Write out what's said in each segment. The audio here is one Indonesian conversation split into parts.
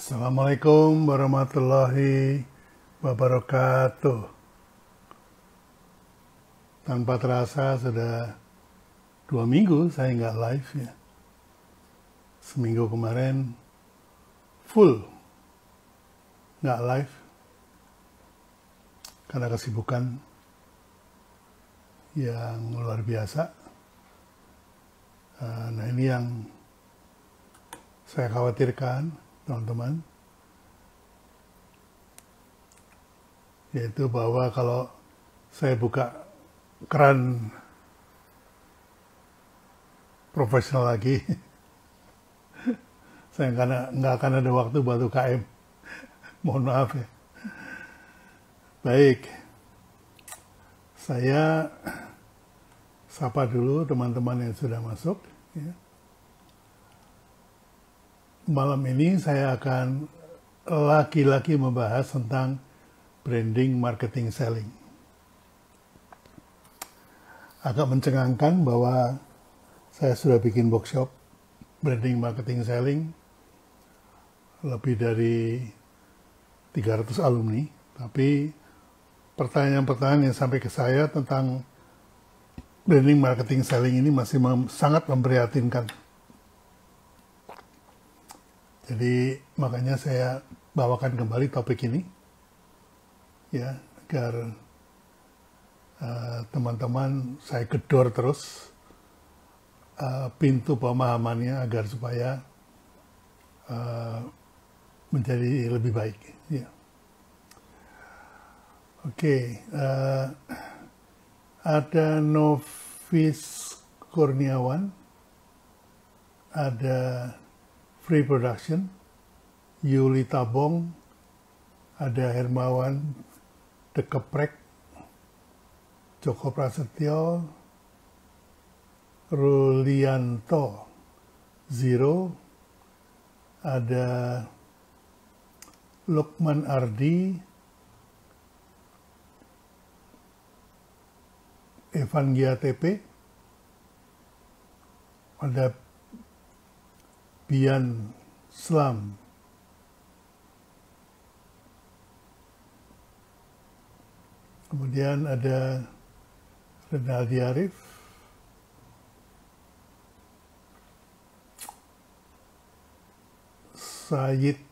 Assalamualaikum warahmatullahi wabarakatuh. Tanpa terasa sudah dua minggu saya nggak live ya. Seminggu kemarin full nggak live karena kesibukan yang luar biasa. Eh, nah ini yang saya khawatirkan teman-teman. Yaitu bahwa kalau saya buka keran profesional lagi, saya nggak akan ada waktu buat UKM. Mohon maaf ya. Baik, saya sapa dulu teman-teman yang sudah masuk. Ya malam ini saya akan laki-laki membahas tentang branding, marketing, selling. Agak mencengangkan bahwa saya sudah bikin workshop branding, marketing, selling lebih dari 300 alumni, tapi pertanyaan-pertanyaan yang sampai ke saya tentang branding, marketing, selling ini masih mem sangat memprihatinkan jadi makanya saya bawakan kembali topik ini ya agar eh, teman-teman uh, saya gedor terus uh, pintu pemahamannya agar supaya uh, menjadi lebih baik. Ya. Oke, okay, uh, ada Novis Kurniawan, ada pre-production, Yuli Tabong, ada Hermawan Dekeprek, Joko Prasetyo, Rulianto, Zero, ada Lukman Ardi, Evan TP, ada Bian Slam kemudian ada Renaldi Arif Said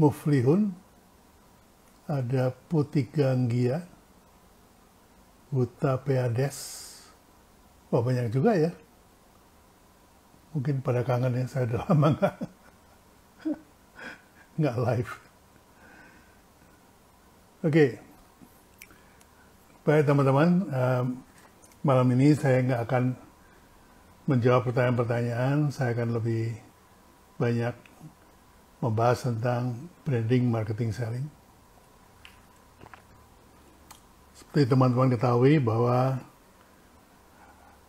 Muflihun ada Putih Ganggia Huta Peades Wah oh, banyak juga ya Mungkin pada kangen ya, saya udah lama nggak nggak live. Oke, okay. baik teman-teman, um, malam ini saya nggak akan menjawab pertanyaan-pertanyaan, saya akan lebih banyak membahas tentang branding, marketing, selling. Seperti teman-teman ketahui bahwa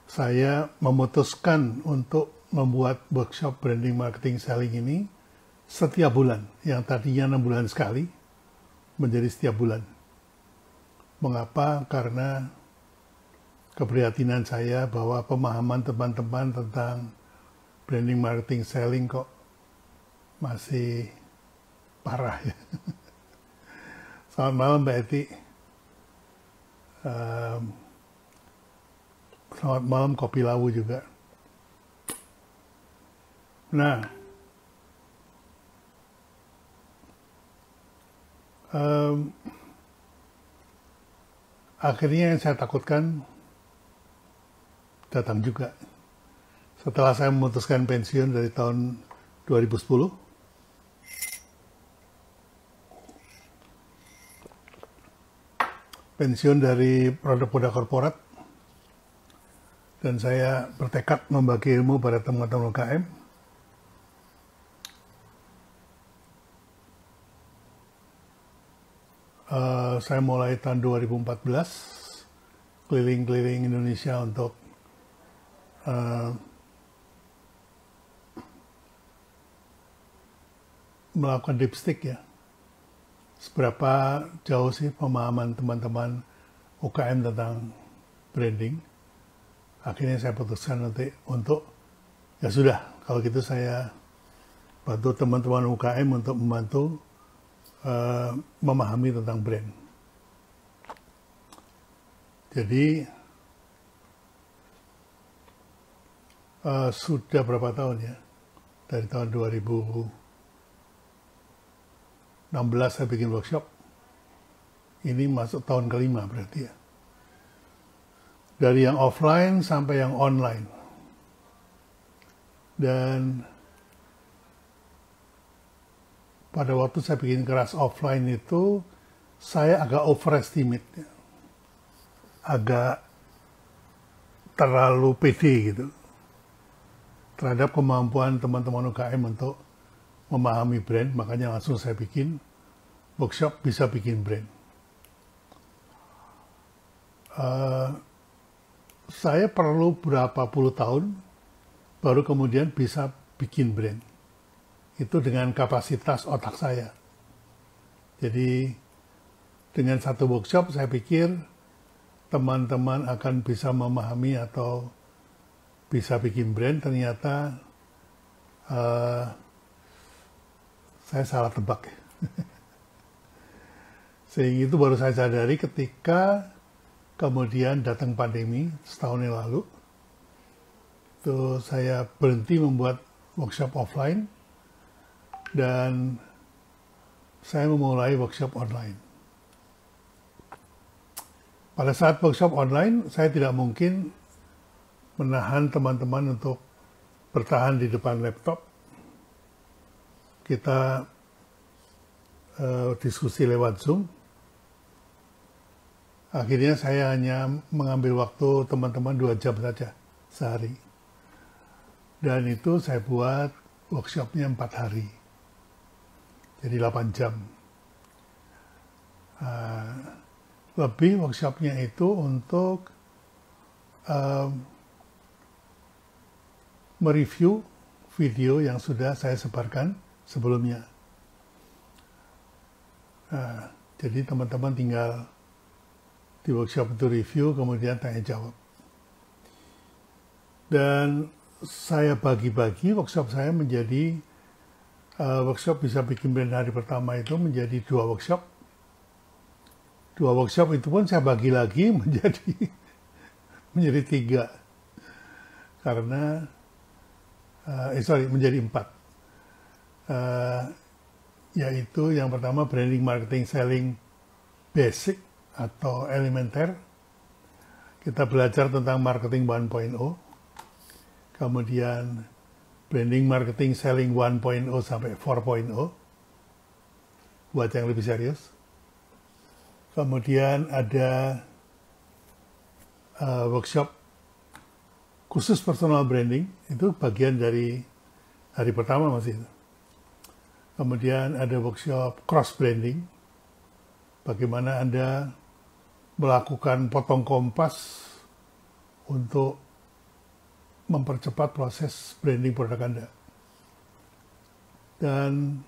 saya memutuskan untuk membuat workshop branding marketing selling ini setiap bulan, yang tadinya enam bulan sekali, menjadi setiap bulan. Mengapa? Karena keprihatinan saya bahwa pemahaman teman-teman tentang branding marketing selling kok masih parah ya. Selamat malam Mbak Eti. Um, selamat malam Kopi Lawu juga. Nah, um, akhirnya yang saya takutkan datang juga. Setelah saya memutuskan pensiun dari tahun 2010, pensiun dari produk-produk korporat, dan saya bertekad membagi ilmu pada teman-teman UKM, -teman Eh, saya mulai tahun 2014 keliling-keliling Indonesia untuk uh, melakukan dipstick ya. Seberapa jauh sih pemahaman teman-teman UKM tentang branding? Akhirnya saya putuskan nanti untuk ya sudah kalau gitu saya bantu teman-teman UKM untuk membantu uh, memahami tentang brand. Jadi uh, sudah berapa tahun ya? Dari tahun 2016 saya bikin workshop. Ini masuk tahun kelima berarti ya. Dari yang offline sampai yang online. Dan pada waktu saya bikin kelas offline itu saya agak overestimate agak terlalu pede gitu terhadap kemampuan teman-teman UKM untuk memahami brand makanya langsung saya bikin workshop bisa bikin brand uh, saya perlu berapa puluh tahun baru kemudian bisa bikin brand itu dengan kapasitas otak saya. Jadi dengan satu workshop saya pikir teman-teman akan bisa memahami atau bisa bikin brand ternyata uh, saya salah tebak. Sehingga itu baru saya sadari ketika kemudian datang pandemi setahun yang lalu. Itu saya berhenti membuat workshop offline dan saya memulai workshop online. Pada saat workshop online, saya tidak mungkin menahan teman-teman untuk bertahan di depan laptop. Kita uh, diskusi lewat Zoom. Akhirnya saya hanya mengambil waktu teman-teman dua jam saja sehari. Dan itu saya buat workshopnya empat hari jadi 8 jam. Uh, lebih workshopnya itu untuk uh, mereview video yang sudah saya sebarkan sebelumnya. Uh, jadi teman-teman tinggal di workshop itu review, kemudian tanya jawab. Dan saya bagi-bagi workshop saya menjadi uh, workshop bisa bikin brand hari pertama itu menjadi dua workshop. Dua workshop itu pun saya bagi lagi menjadi menjadi tiga karena uh, eh, sorry menjadi empat uh, yaitu yang pertama branding marketing selling basic atau elementer kita belajar tentang marketing 1.0 kemudian branding, marketing, selling 1.0 sampai 4.0 buat yang lebih serius. Kemudian ada uh, workshop khusus personal branding itu bagian dari hari pertama masih itu. Kemudian ada workshop cross branding, bagaimana Anda melakukan potong kompas untuk mempercepat proses branding produk Anda. Dan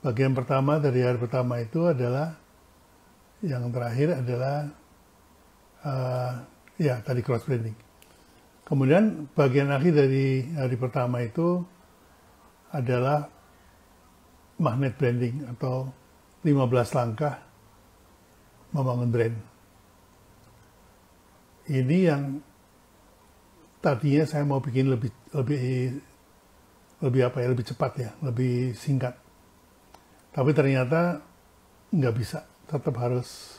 bagian pertama dari hari pertama itu adalah yang terakhir adalah uh, ya tadi cross branding. Kemudian bagian akhir dari hari pertama itu adalah magnet branding atau 15 langkah membangun brand. Ini yang tadinya saya mau bikin lebih lebih lebih apa ya lebih cepat ya lebih singkat tapi ternyata nggak bisa tetap harus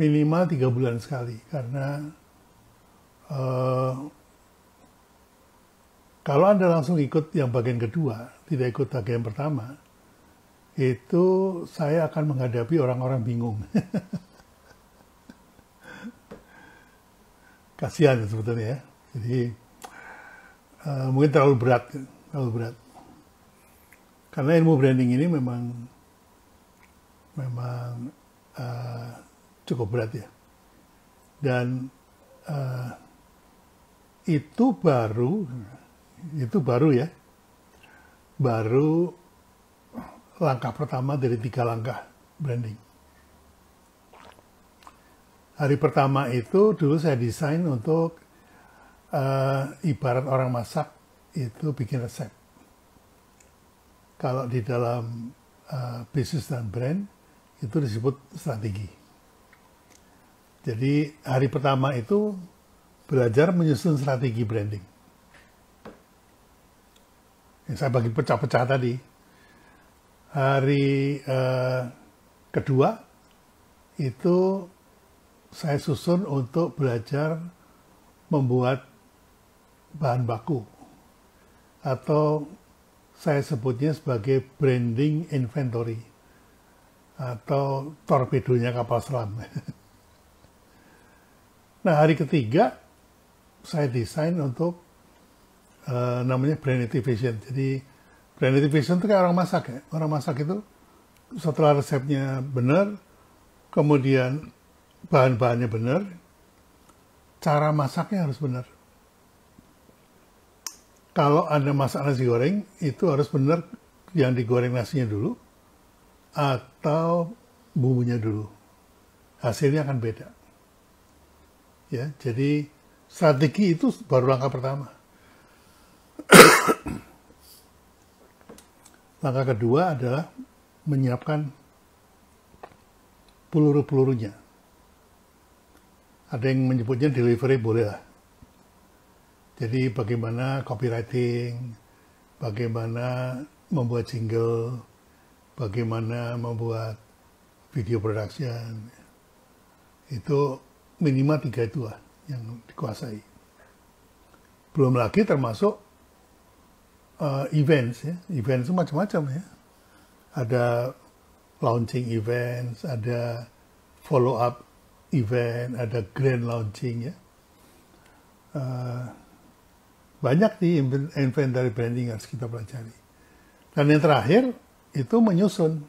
minimal tiga bulan sekali karena uh, kalau anda langsung ikut yang bagian kedua tidak ikut bagian pertama itu saya akan menghadapi orang-orang bingung kasihan sebetulnya ya. Jadi uh, mungkin terlalu berat, terlalu berat. Karena ilmu branding ini memang memang uh, cukup berat ya. Dan uh, itu baru, itu baru ya, baru langkah pertama dari tiga langkah branding hari pertama itu dulu saya desain untuk uh, ibarat orang masak itu bikin resep. Kalau di dalam uh, bisnis dan brand itu disebut strategi. Jadi hari pertama itu belajar menyusun strategi branding. Yang saya bagi pecah-pecah tadi. Hari uh, kedua itu saya susun untuk belajar membuat bahan baku atau saya sebutnya sebagai branding inventory atau torpedonya kapal selam. nah hari ketiga saya desain untuk uh, namanya brand activation. Jadi brand activation itu kayak orang masak ya. Orang masak itu setelah resepnya benar, kemudian bahan-bahannya benar, cara masaknya harus benar. Kalau Anda masak nasi goreng, itu harus benar yang digoreng nasinya dulu atau bumbunya dulu. Hasilnya akan beda. Ya, jadi strategi itu baru langkah pertama. langkah kedua adalah menyiapkan peluru-pelurunya ada yang menyebutnya delivery boleh lah. Jadi bagaimana copywriting, bagaimana membuat single, bagaimana membuat video production, itu minimal tiga itu lah yang dikuasai. Belum lagi termasuk uh, events ya, events macam-macam ya. Ada launching events, ada follow up event, ada grand launching ya. Uh, banyak nih inventory branding harus kita pelajari. Dan yang terakhir itu menyusun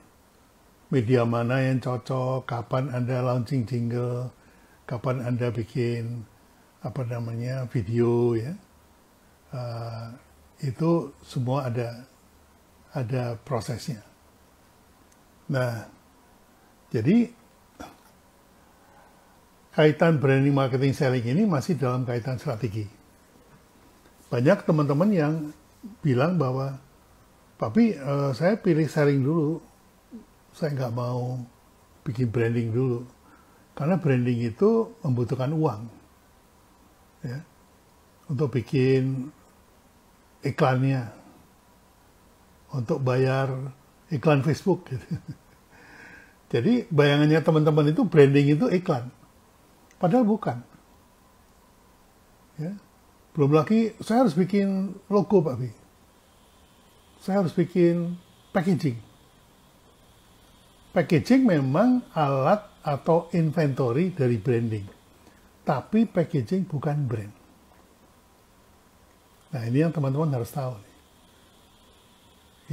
media mana yang cocok, kapan Anda launching jingle, kapan Anda bikin apa namanya video ya. Uh, itu semua ada ada prosesnya. Nah, jadi kaitan branding marketing selling ini masih dalam kaitan strategi. Banyak teman-teman yang bilang bahwa, tapi uh, eh, saya pilih selling dulu, saya nggak mau bikin branding dulu, karena branding itu membutuhkan uang, ya, untuk bikin iklannya, untuk bayar iklan Facebook. Gitu. Jadi bayangannya teman-teman itu branding itu iklan Padahal bukan. Ya. Belum lagi saya harus bikin logo Pak B. Saya harus bikin packaging. Packaging memang alat atau inventory dari branding. Tapi packaging bukan brand. Nah ini yang teman-teman harus tahu.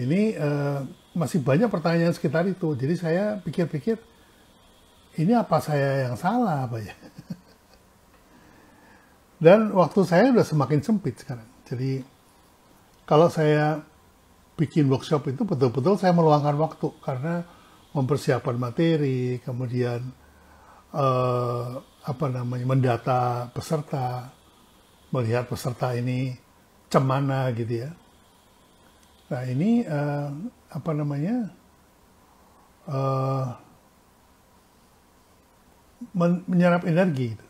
Ini uh, masih banyak pertanyaan sekitar itu. Jadi saya pikir-pikir, ini apa saya yang salah apa ya? Dan waktu saya sudah semakin sempit sekarang. Jadi kalau saya bikin workshop itu betul-betul saya meluangkan waktu karena mempersiapkan materi, kemudian eh, apa namanya mendata peserta, melihat peserta ini cemana gitu ya. Nah ini eh, apa namanya eh, men menyerap energi. Gitu.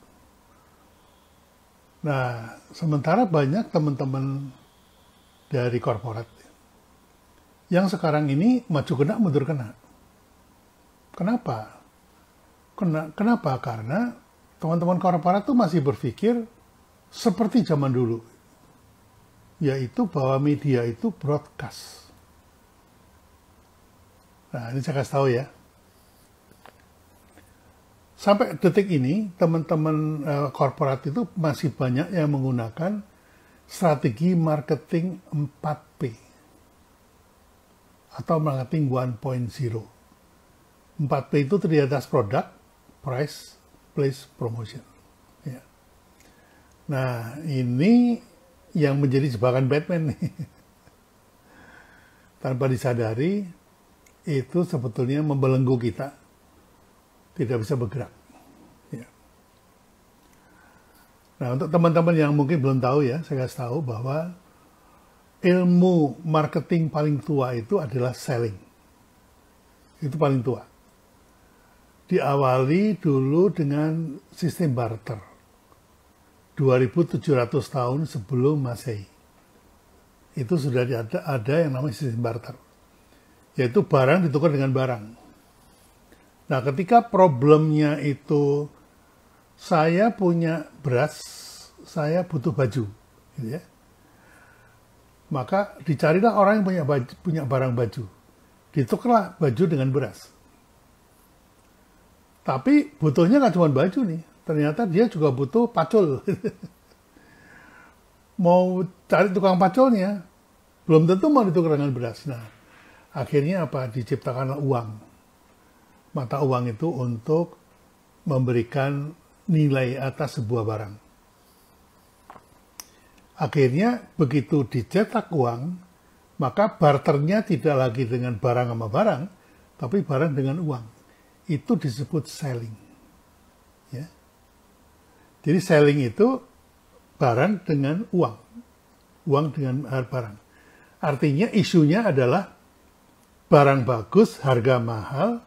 Nah, sementara banyak teman-teman dari korporat yang sekarang ini maju kena, mundur kena. Kenapa? Kena, kenapa? Karena teman-teman korporat itu masih berpikir seperti zaman dulu. Yaitu bahwa media itu broadcast. Nah, ini saya kasih tahu ya sampai detik ini teman-teman eh, korporat itu masih banyak yang menggunakan strategi marketing 4P atau marketing 1.0. 4P itu terdiri atas produk, price, place, promotion. Ya. Nah, ini yang menjadi jebakan Batman nih. Tanpa disadari, itu sebetulnya membelenggu kita tidak bisa bergerak. Ya. Nah, untuk teman-teman yang mungkin belum tahu ya, saya kasih tahu bahwa ilmu marketing paling tua itu adalah selling. Itu paling tua. Diawali dulu dengan sistem barter. 2700 tahun sebelum Masehi. Itu sudah ada, ada yang namanya sistem barter. Yaitu barang ditukar dengan barang Nah, ketika problemnya itu saya punya beras, saya butuh baju, gitu ya. Maka dicarilah orang yang punya baju, punya barang baju. Ditukarlah baju dengan beras. Tapi butuhnya nggak cuma baju nih, ternyata dia juga butuh pacul. mau cari tukang paculnya, belum tentu mau ditukar dengan beras. Nah, akhirnya apa? Diciptakanlah uang mata uang itu untuk memberikan nilai atas sebuah barang. Akhirnya begitu dicetak uang, maka barternya tidak lagi dengan barang sama barang, tapi barang dengan uang. Itu disebut selling. Ya. Jadi selling itu barang dengan uang. Uang dengan barang. Artinya isunya adalah barang bagus, harga mahal,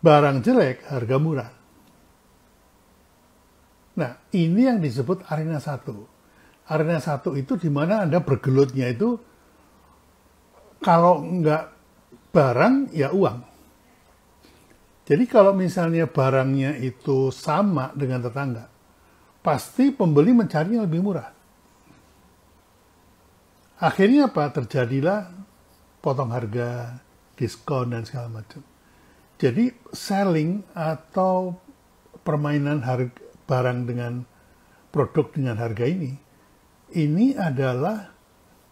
Barang jelek, harga murah. Nah, ini yang disebut arena satu. Arena satu itu di mana Anda bergelutnya itu kalau nggak barang, ya uang. Jadi kalau misalnya barangnya itu sama dengan tetangga, pasti pembeli mencarinya lebih murah. Akhirnya apa? Terjadilah potong harga, diskon, dan segala macam. Jadi selling atau permainan harga, barang dengan produk dengan harga ini, ini adalah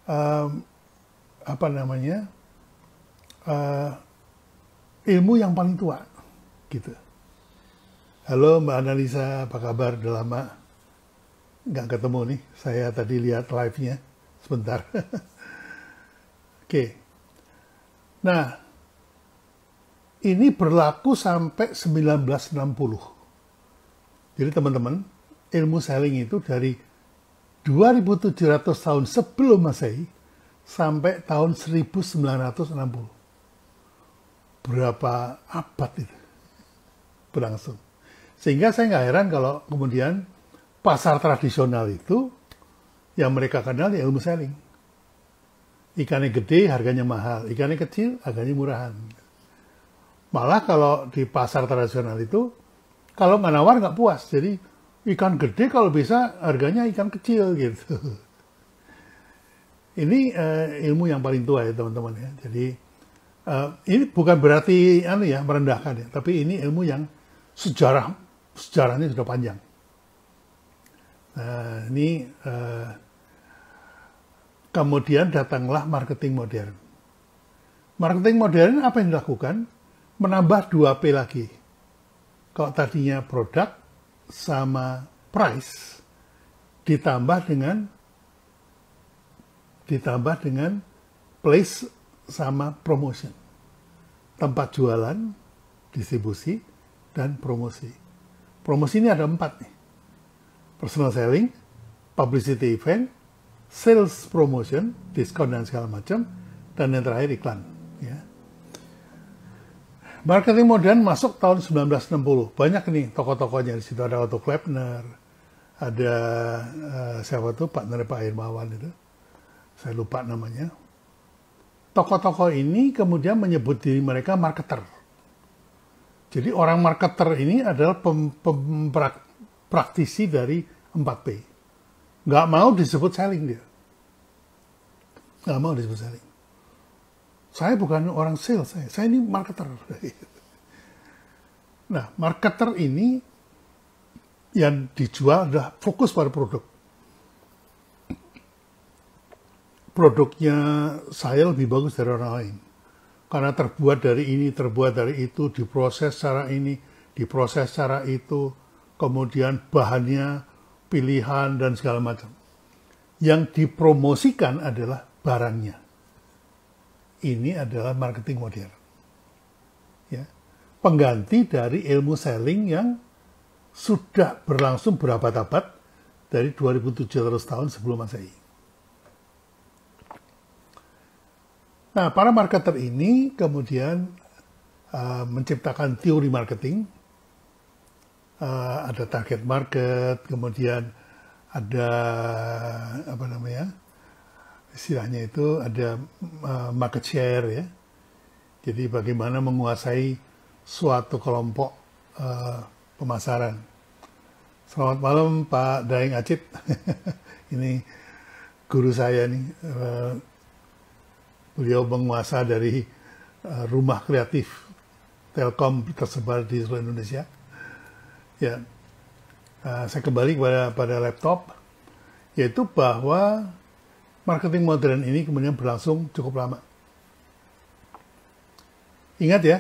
um, apa namanya uh, ilmu yang paling tua, gitu. Halo Mbak Analisa, apa kabar? Udah lama nggak ketemu nih. Saya tadi lihat live-nya sebentar. Oke. Okay. Nah, ini berlaku sampai 1960. Jadi teman-teman, ilmu selling itu dari 2700 tahun sebelum Masehi sampai tahun 1960. Berapa abad itu berlangsung. Sehingga saya nggak heran kalau kemudian pasar tradisional itu yang mereka kenal ya ilmu selling. Ikannya gede, harganya mahal. Ikannya kecil, harganya murahan. Malah kalau di pasar tradisional itu, kalau nggak nawar nggak puas. Jadi ikan gede kalau bisa harganya ikan kecil gitu. Ini uh, ilmu yang paling tua ya teman-teman ya. Jadi uh, ini bukan berarti anu ya merendahkan ya, tapi ini ilmu yang sejarah sejarahnya sudah panjang. Nah, ini uh, kemudian datanglah marketing modern. Marketing modern apa yang dilakukan? menambah 2P lagi. Kalau tadinya produk sama price ditambah dengan ditambah dengan place sama promotion. Tempat jualan, distribusi, dan promosi. Promosi ini ada empat nih. Personal selling, publicity event, sales promotion, diskon dan segala macam, dan yang terakhir iklan. Marketing modern masuk tahun 1960. Banyak nih tokoh-tokohnya di situ ada Otto Klepner, ada uh, siapa tuh partner Pak Irmawan itu. Saya lupa namanya. Tokoh-tokoh ini kemudian menyebut diri mereka marketer. Jadi orang marketer ini adalah pem, pem, prak, praktisi dari 4P. Nggak mau disebut selling dia. Nggak mau disebut selling. Saya bukan orang sales, saya, saya ini marketer. Nah, marketer ini yang dijual adalah fokus pada produk. Produknya saya lebih bagus dari orang lain. Karena terbuat dari ini, terbuat dari itu, diproses secara ini, diproses secara itu, kemudian bahannya, pilihan, dan segala macam. Yang dipromosikan adalah barangnya ini adalah marketing modern. Ya. Pengganti dari ilmu selling yang sudah berlangsung berapa abad dari 2700 tahun sebelum Masehi. Nah, para marketer ini kemudian uh, menciptakan teori marketing. Uh, ada target market, kemudian ada apa namanya? istilahnya itu ada eh, market share ya. Jadi bagaimana menguasai suatu kelompok uh, pemasaran. Selamat malam Pak Daeng Acit. Ini guru saya nih. Uh, beliau penguasa dari uh, rumah kreatif Telkom tersebar di seluruh Indonesia. Ya, uh, saya kembali pada pada laptop, yaitu bahwa marketing modern ini kemudian berlangsung cukup lama. Ingat ya,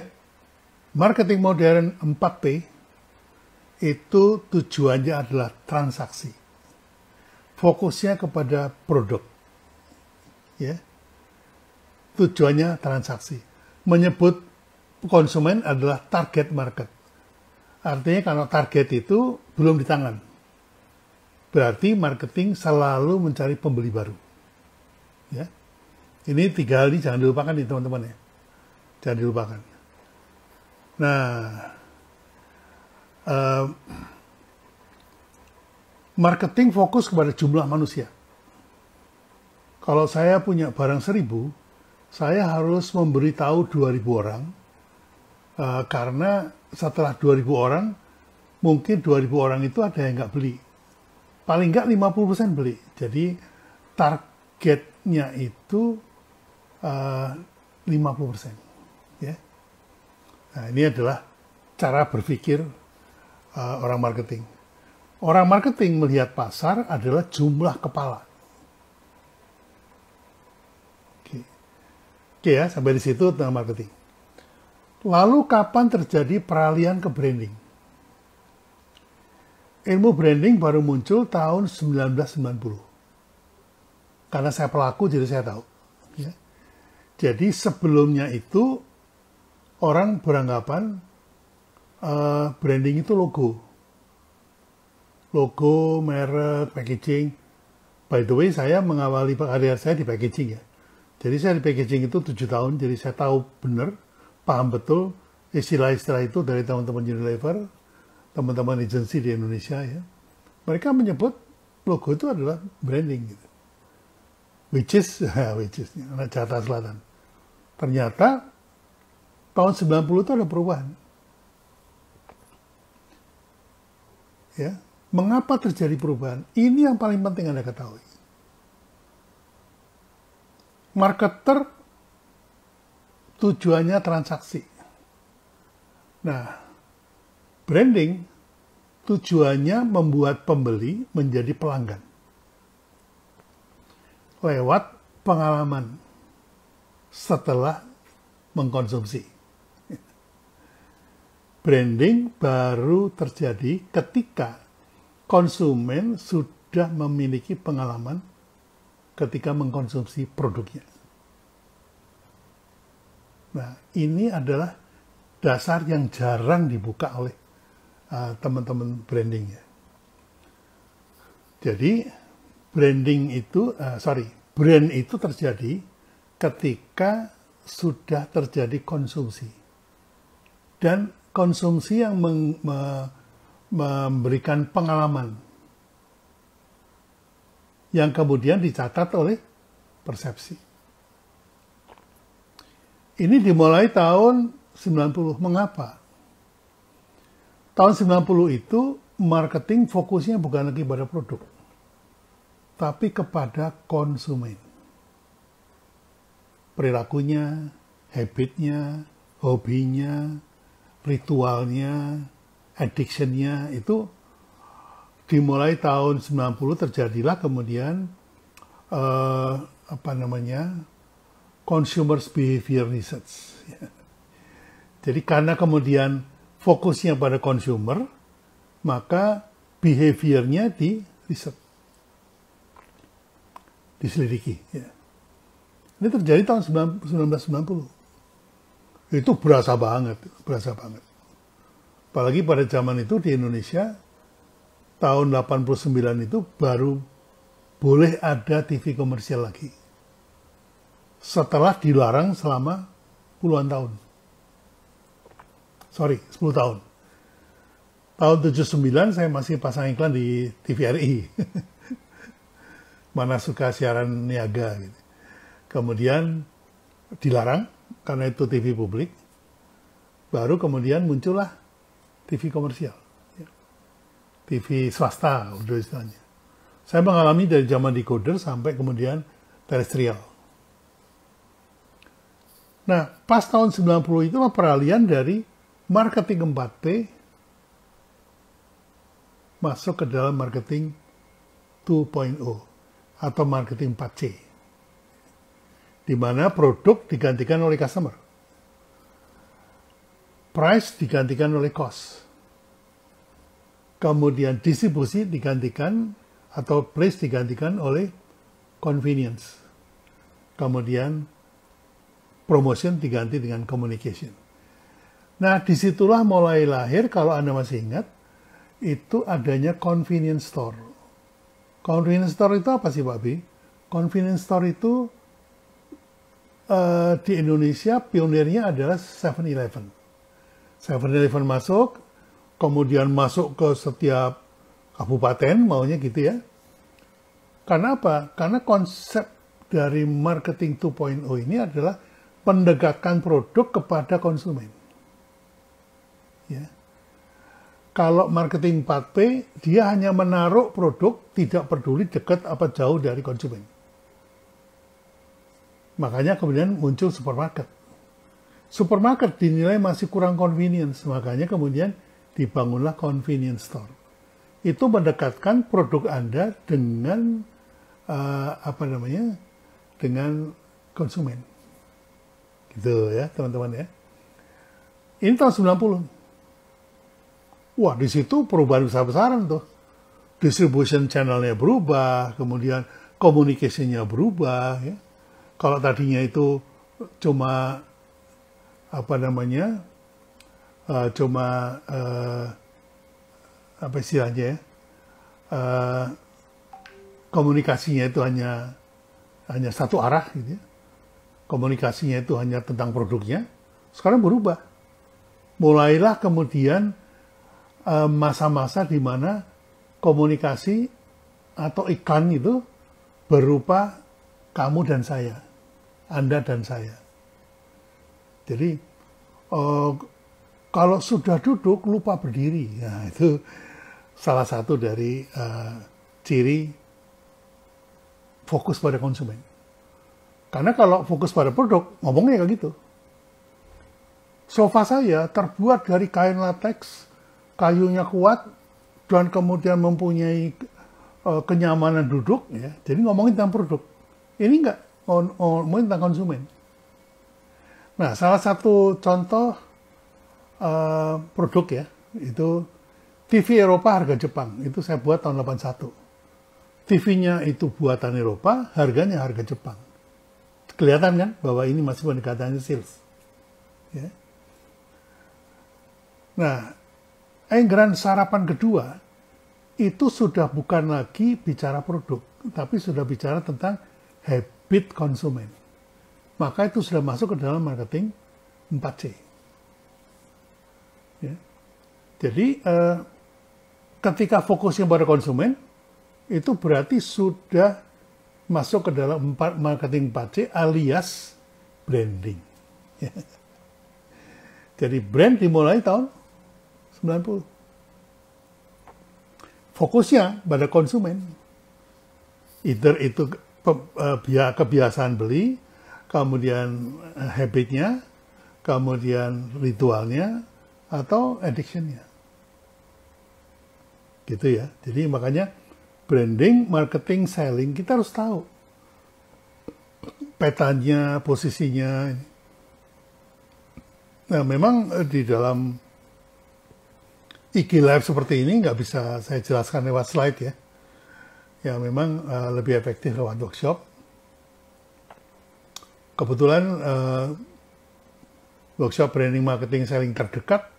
marketing modern 4P itu tujuannya adalah transaksi. Fokusnya kepada produk. Ya. Tujuannya transaksi. Menyebut konsumen adalah target market. Artinya kalau target itu belum di tangan. Berarti marketing selalu mencari pembeli baru. Ya. Ini tiga hal ini jangan dilupakan nih teman-teman ya. Jangan dilupakan. Nah, uh, marketing fokus kepada jumlah manusia. Kalau saya punya barang seribu, saya harus memberitahu 2000 orang, uh, karena setelah 2000 orang, mungkin 2000 orang itu ada yang nggak beli. Paling nggak 50% beli. Jadi target naiknya nya itu eh, uh, 50%. Ya. Nah, ini adalah cara berpikir uh, orang marketing. Orang marketing melihat pasar adalah jumlah kepala. Oke, Oke ya, sampai di situ tentang marketing. Lalu kapan terjadi peralihan ke branding? Ilmu branding baru muncul tahun 1990. Karena saya pelaku, jadi saya tahu. Ya. Jadi sebelumnya itu orang beranggapan uh, branding itu logo. Logo, merek, packaging. By the way, saya mengawali karir saya di packaging ya. Jadi saya di packaging itu tujuh tahun, jadi saya tahu benar, paham betul istilah-istilah itu dari teman-teman Unilever, teman-teman agensi di Indonesia ya. Mereka menyebut logo itu adalah branding gitu which is which is Jakarta Selatan. Ternyata tahun 90 itu ada perubahan. Ya, mengapa terjadi perubahan? Ini yang paling penting Anda ketahui. Marketer tujuannya transaksi. Nah, branding tujuannya membuat pembeli menjadi pelanggan lewat pengalaman setelah mengkonsumsi. Branding baru terjadi ketika konsumen sudah memiliki pengalaman ketika mengkonsumsi produknya. Nah, ini adalah dasar yang jarang dibuka oleh eh, teman-teman uh, brandingnya. Jadi, branding itu, uh, sorry, brand itu terjadi ketika sudah terjadi konsumsi. Dan konsumsi yang meng, me, memberikan pengalaman yang kemudian dicatat oleh persepsi. Ini dimulai tahun 90. Mengapa? Tahun 90 itu marketing fokusnya bukan lagi pada produk tapi kepada konsumen. Perilakunya, habitnya, hobinya, ritualnya, addictionnya itu dimulai tahun 90 terjadilah kemudian uh, apa namanya consumers behavior research. Jadi karena kemudian fokusnya pada consumer, maka behaviornya di riset diselidiki. Ya. Ini terjadi tahun 1990. Itu berasa banget, berasa banget. Apalagi pada zaman itu di Indonesia, tahun 89 itu baru boleh ada TV komersial lagi. Setelah dilarang selama puluhan tahun. Sorry, 10 tahun. Tahun 79 saya masih pasang iklan di TVRI. mana suka siaran niaga gitu. Kemudian dilarang karena itu TV publik. Baru kemudian muncullah TV komersial. Ya. TV swasta udah istilahnya. Saya mengalami dari zaman decoder sampai kemudian terestrial. Nah, pas tahun 90 itu peralihan dari marketing 4P masuk ke dalam marketing 2.0 atau marketing 4C. Di mana produk digantikan oleh customer. Price digantikan oleh cost. Kemudian distribusi digantikan atau place digantikan oleh convenience. Kemudian promotion diganti dengan communication. Nah, disitulah mulai lahir kalau Anda masih ingat, itu adanya convenience store Convenience store itu apa sih Pak B? Convenience store itu uh, di Indonesia pionirnya adalah 7-Eleven. 7-Eleven masuk, kemudian masuk ke setiap kabupaten maunya gitu ya. Karena apa? Karena konsep dari marketing 2.0 ini adalah pendekatan produk kepada konsumen. Ya. Kalau marketing 4P, dia hanya menaruh produk tidak peduli dekat apa jauh dari konsumen. Makanya kemudian muncul supermarket. Supermarket dinilai masih kurang convenience, makanya kemudian dibangunlah convenience store. Itu mendekatkan produk Anda dengan uh, apa namanya? dengan konsumen. Gitu ya, teman-teman ya. Ini tahun 90. Wah, di situ perubahan besar-besaran tuh. Distribution channelnya berubah, kemudian komunikasinya berubah. Ya. Kalau tadinya itu cuma apa namanya, uh, cuma uh, apa istilahnya ya, uh, komunikasinya itu hanya hanya satu arah gitu ya. Komunikasinya itu hanya tentang produknya. Sekarang berubah. Mulailah kemudian Eh, masa-masa di mana komunikasi atau iklan itu berupa kamu dan saya, Anda dan saya. Jadi uh, kalau sudah duduk lupa berdiri, ya, itu salah satu dari uh, ciri fokus pada konsumen. Karena kalau fokus pada produk, ngomongnya kayak gitu. Sofa saya terbuat dari kain latex kayunya kuat dan kemudian mempunyai uh, kenyamanan duduk ya jadi ngomongin tentang produk ini enggak oh, oh, ngomongin tentang konsumen nah salah satu contoh uh, produk ya itu TV Eropa harga Jepang itu saya buat tahun 81 TV-nya itu buatan Eropa harganya harga Jepang kelihatan kan bahwa ini masih pendekatannya sales ya. nah Anggaran sarapan kedua itu sudah bukan lagi bicara produk, tapi sudah bicara tentang habit konsumen. Maka itu sudah masuk ke dalam marketing 4C. Ya. Jadi eh, ketika fokusnya pada konsumen, itu berarti sudah masuk ke dalam empat marketing 4C alias branding. Ya. Jadi brand dimulai tahun 90. Fokusnya pada konsumen. Either itu e, kebiasaan beli, kemudian e, habitnya, kemudian ritualnya, atau addictionnya. Gitu ya. Jadi makanya branding, marketing, selling kita harus tahu petanya, posisinya. Nah, memang e, di dalam IG live seperti ini nggak bisa saya jelaskan lewat slide ya. Ya memang uh, lebih efektif lewat workshop. Kebetulan uh, workshop branding marketing selling terdekat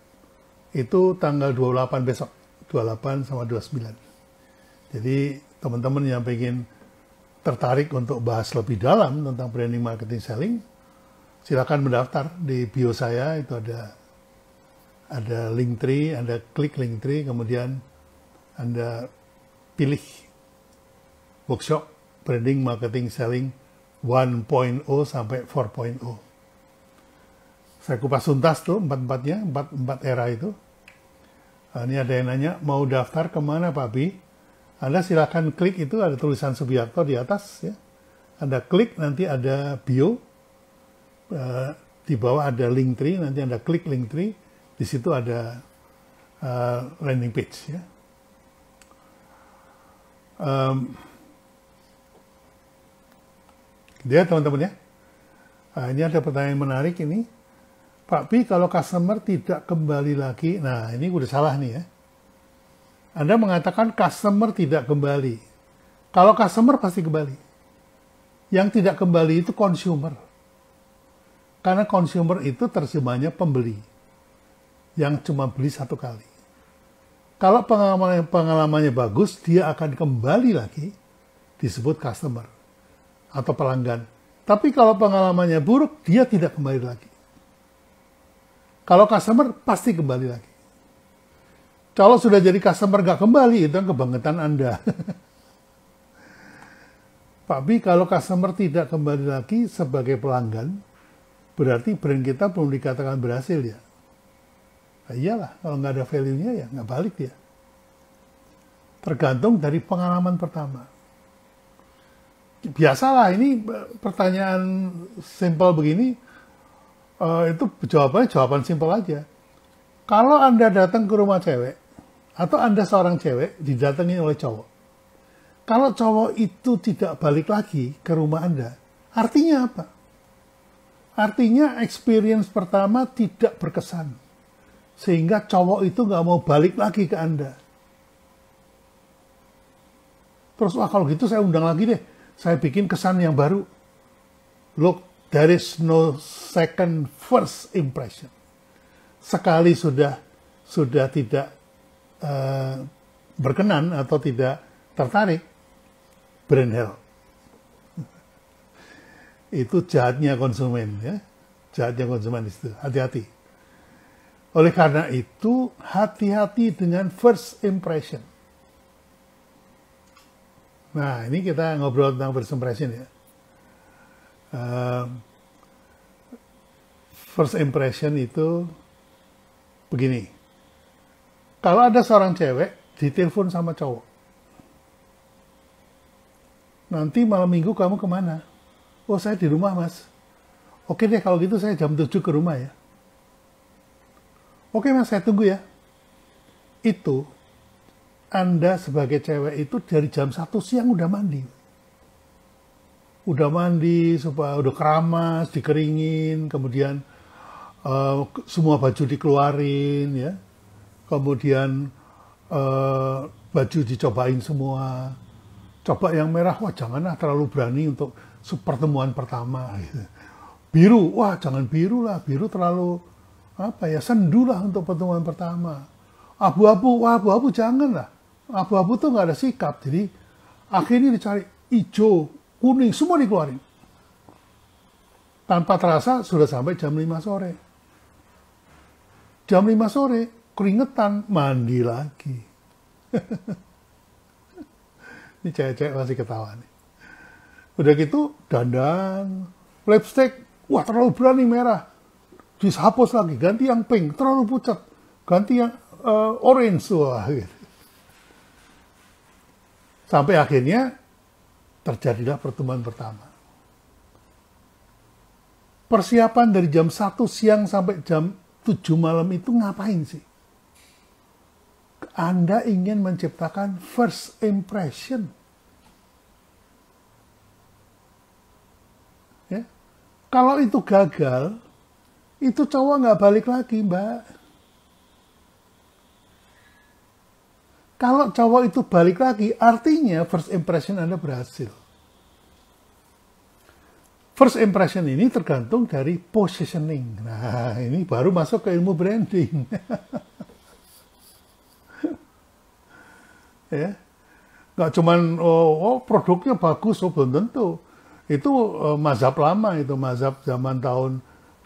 itu tanggal 28 besok, 28 sama 29. Jadi teman-teman yang ingin tertarik untuk bahas lebih dalam tentang branding marketing selling, silakan mendaftar di bio saya itu ada ada link tree, Anda klik link tree, kemudian Anda pilih workshop branding, marketing, selling 1.0 sampai 4.0. Saya kupas tuntas tuh empat-empatnya, empat-empat era itu. Nah, ini ada yang nanya, mau daftar kemana Pak Bi? Anda silahkan klik itu, ada tulisan Subiakto di atas. ya. Anda klik, nanti ada bio. Eh, di bawah ada link tree, nanti Anda klik link tree di situ ada uh, landing page ya. Um, dia teman-teman ya. Nah, ini ada pertanyaan menarik ini. Pak Pi, kalau customer tidak kembali lagi, nah ini udah salah nih ya. Anda mengatakan customer tidak kembali. Kalau customer pasti kembali. Yang tidak kembali itu consumer. Karena consumer itu terjemahnya pembeli yang cuma beli satu kali. Kalau pengalaman pengalamannya bagus, dia akan kembali lagi disebut customer atau pelanggan. Tapi kalau pengalamannya buruk, dia tidak kembali lagi. Kalau customer pasti kembali lagi. Kalau sudah jadi customer nggak kembali, itu kan kebangetan Anda. Pak B, kalau customer tidak kembali lagi sebagai pelanggan, berarti brand kita belum dikatakan berhasil ya. Ya iyalah, kalau nggak ada value-nya ya nggak balik dia. Tergantung dari pengalaman pertama. Biasalah ini e, pertanyaan simpel begini, e, itu jawabannya jawaban simpel aja. Kalau Anda datang ke rumah cewek, atau Anda seorang cewek didatangi oleh cowok, kalau cowok itu tidak balik lagi ke rumah Anda, artinya apa? Artinya experience pertama tidak berkesan. Sehingga cowok itu nggak mau balik lagi ke Anda. Terus, wah kalau gitu saya undang lagi deh. Saya bikin kesan yang baru. Look, there is no second first impression. Sekali sudah sudah tidak uh, berkenan atau tidak tertarik, brand hell. Itu jahatnya konsumen ya. Jahatnya konsumen itu. Hati-hati. Oleh karena itu, hati-hati dengan first impression. Nah, ini kita ngobrol tentang first impression ya. Uh, first impression itu begini. Kalau ada seorang cewek ditelepon sama cowok. Nanti malam minggu kamu kemana? Oh, saya di rumah, Mas. Oke deh, kalau gitu saya jam 7 ke rumah ya. Oke mas, saya tunggu ya. Itu, Anda sebagai cewek itu dari jam 1 siang udah mandi. Udah mandi, supaya udah keramas, dikeringin, kemudian uh, semua baju dikeluarin ya. Kemudian uh, baju dicobain semua. Coba yang merah, wah janganlah terlalu berani untuk pertemuan pertama. Iya. Biru, wah jangan biru lah, biru terlalu apa ya sendulah untuk pertemuan pertama. Abu-abu, wah abu-abu jangan lah. Abu-abu tuh nggak ada sikap, jadi akhirnya dicari hijau, kuning, semua dikeluarin. Tanpa terasa sudah sampai jam 5 sore. Jam 5 sore, keringetan, mandi lagi. Ini cewek-cewek masih ketawa nih. Udah gitu, dandan, lipstick, wah terlalu berani merah dihapus lagi, ganti yang pink, terlalu pucat, ganti yang uh, orange, wah gitu. Sampai akhirnya terjadilah pertemuan pertama. Persiapan dari jam 1 siang sampai jam 7 malam itu ngapain sih? Anda ingin menciptakan first impression. Ya. Kalau itu gagal, itu cowok nggak balik lagi, Mbak. Kalau cowok itu balik lagi, artinya first impression Anda berhasil. First impression ini tergantung dari positioning. Nah, ini baru masuk ke ilmu branding. ya. Nggak cuman, oh, oh produknya bagus, oh belum tentu. Itu uh, mazhab lama, itu mazhab zaman tahun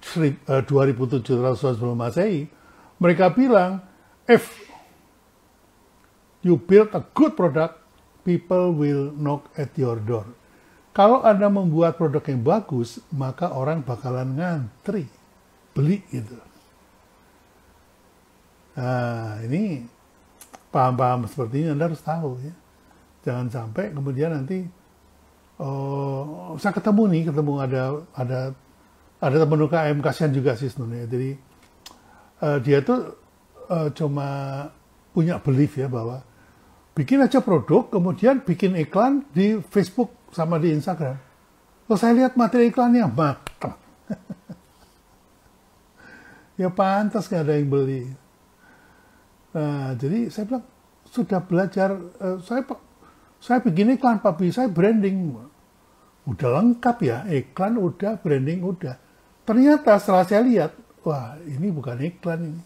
2700 eh, Masehi, mereka bilang, if you build a good product, people will knock at your door. Kalau Anda membuat produk yang bagus, maka orang bakalan ngantri beli gitu. Nah, ini paham-paham seperti ini Anda harus tahu ya. Jangan sampai kemudian nanti oh, saya ketemu nih, ketemu ada ada ada teman UKM kasihan juga sih sebenarnya jadi uh, dia tuh uh, cuma punya belief ya bahwa bikin aja produk kemudian bikin iklan di Facebook sama di Instagram Kalau saya lihat materi iklannya matang ya pantas nggak ada yang beli nah jadi saya bilang sudah belajar uh, saya saya bikin iklan tapi saya branding udah lengkap ya iklan udah branding udah Ternyata setelah saya lihat, wah ini bukan iklan ini.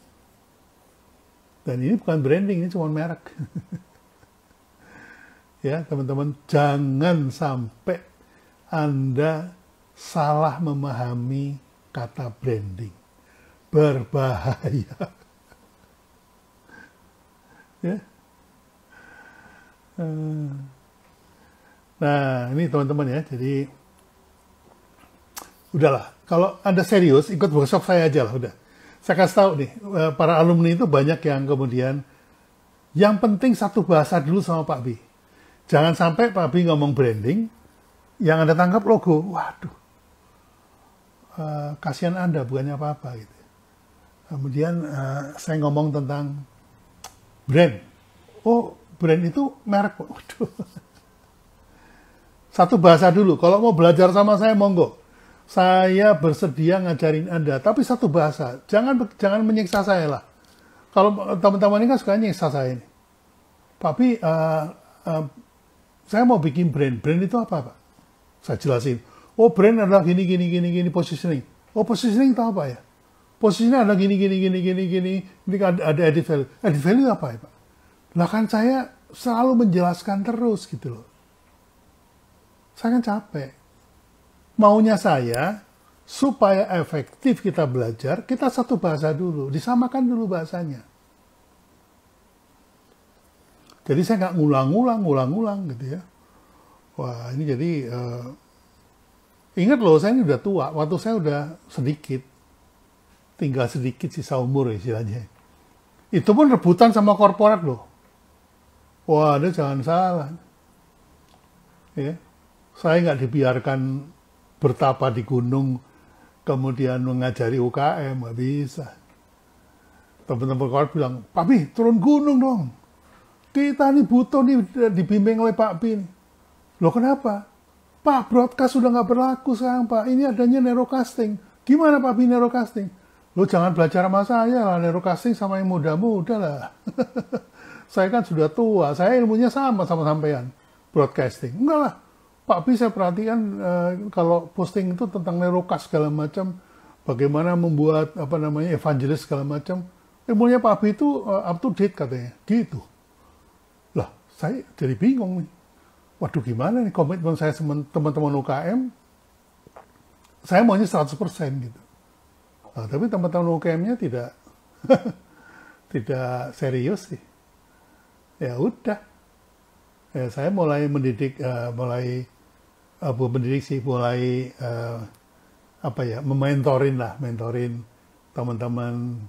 Dan ini bukan branding, ini cuma merek. ya teman-teman, jangan sampai Anda salah memahami kata branding. Berbahaya. ya. Eh. Nah, ini teman-teman ya, jadi udahlah kalau anda serius ikut workshop saya aja lah udah saya kasih tahu nih eh, para alumni itu banyak yang kemudian yang penting satu bahasa dulu sama Pak Bi jangan sampai Pak Bi ngomong branding yang anda tangkap logo waduh uh, kasihan anda bukannya apa-apa gitu kemudian uh, saya ngomong tentang brand oh brand itu merek waduh satu bahasa dulu kalau mau belajar sama saya monggo saya bersedia ngajarin Anda, tapi satu bahasa. Jangan jangan menyiksa saya lah. Kalau teman-teman ini kan suka nyiksa saya ini. Tapi uh, uh, saya mau bikin brand. Brand itu apa, Pak? Saya jelasin. Oh, brand adalah gini, gini, gini, gini, positioning. Oh, positioning itu apa ya? Posisinya adalah gini, gini, gini, gini, gini. Ini kan ada, ada added value. Added value apa ya, Pak? Lah kan saya selalu menjelaskan terus gitu loh. Saya kan capek maunya saya supaya efektif kita belajar, kita satu bahasa dulu, disamakan dulu bahasanya. Jadi saya nggak ngulang-ngulang, ngulang-ngulang gitu ya. Wah ini jadi uh, ingat loh saya ini udah tua, waktu saya udah sedikit, tinggal sedikit sisa umur istilahnya. Itu pun rebutan sama korporat loh. Wah, ada jangan salah. Ya. Saya nggak dibiarkan bertapa di gunung kemudian mengajari UKM nggak bisa teman-teman kawan bilang Pak papi turun gunung dong kita ini butuh nih dibimbing oleh Pak Bin lo kenapa Pak broadcast sudah nggak berlaku sekarang Pak ini adanya neurocasting gimana Pak Bin neurocasting lo jangan belajar sama saya lah neurocasting sama yang muda-muda lah saya kan sudah tua saya ilmunya sama sama sampean broadcasting enggak lah Pak Bi saya perhatikan uh, kalau posting itu tentang neurocast segala macam, bagaimana membuat apa namanya evangelis segala macam, ilmunya Pak Bi itu uh, up to date katanya, gitu. Lah, saya jadi bingung nih. Waduh gimana nih komitmen saya teman-teman UKM, saya maunya 100% gitu. Nah, tapi teman-teman UKM-nya tidak tidak serius sih. Ya udah. Ya, saya mulai mendidik, uh, mulai uh, bukan pendidik sih mulai uh, apa ya mementorin lah mentorin teman-teman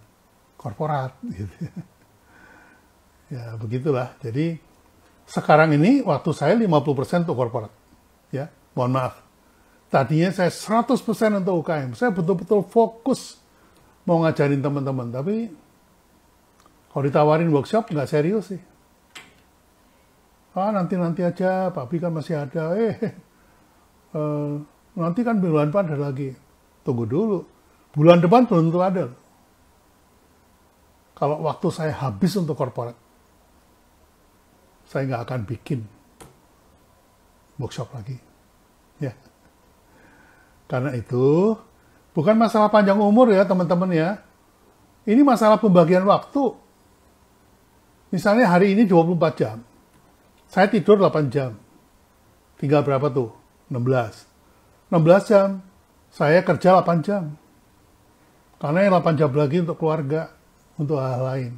korporat gitu ya begitulah jadi sekarang ini waktu saya 50% untuk korporat ya mohon maaf tadinya saya 100% untuk UKM saya betul-betul fokus mau ngajarin teman-teman tapi kalau ditawarin workshop nggak serius sih ah nanti nanti aja Pak Bi kan masih ada eh Eh, nanti kan bulan depan ada lagi. Tunggu dulu. Bulan depan belum tentu ada. Kalau waktu saya habis untuk korporat, saya nggak akan bikin workshop lagi. Ya. Karena itu, bukan masalah panjang umur ya teman-teman ya. Ini masalah pembagian waktu. Misalnya hari ini 24 jam. Saya tidur 8 jam. Tinggal berapa tuh? 16. 16 jam. Saya kerja 8 jam. Karena yang 8 jam lagi untuk keluarga, untuk hal -hal lain.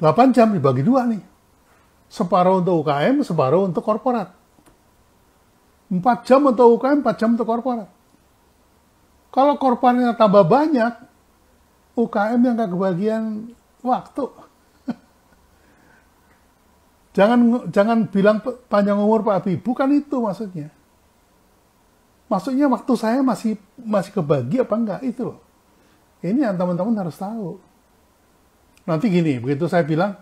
8 jam dibagi dua nih. Separuh untuk UKM, separuh untuk korporat. 4 jam untuk UKM, 4 jam untuk korporat. Kalau korporatnya tambah banyak, UKM yang gak kebagian waktu. jangan jangan bilang panjang umur Pak Abi, bukan itu maksudnya maksudnya waktu saya masih masih kebagi apa enggak itu loh. Ini yang teman-teman harus tahu. Nanti gini, begitu saya bilang,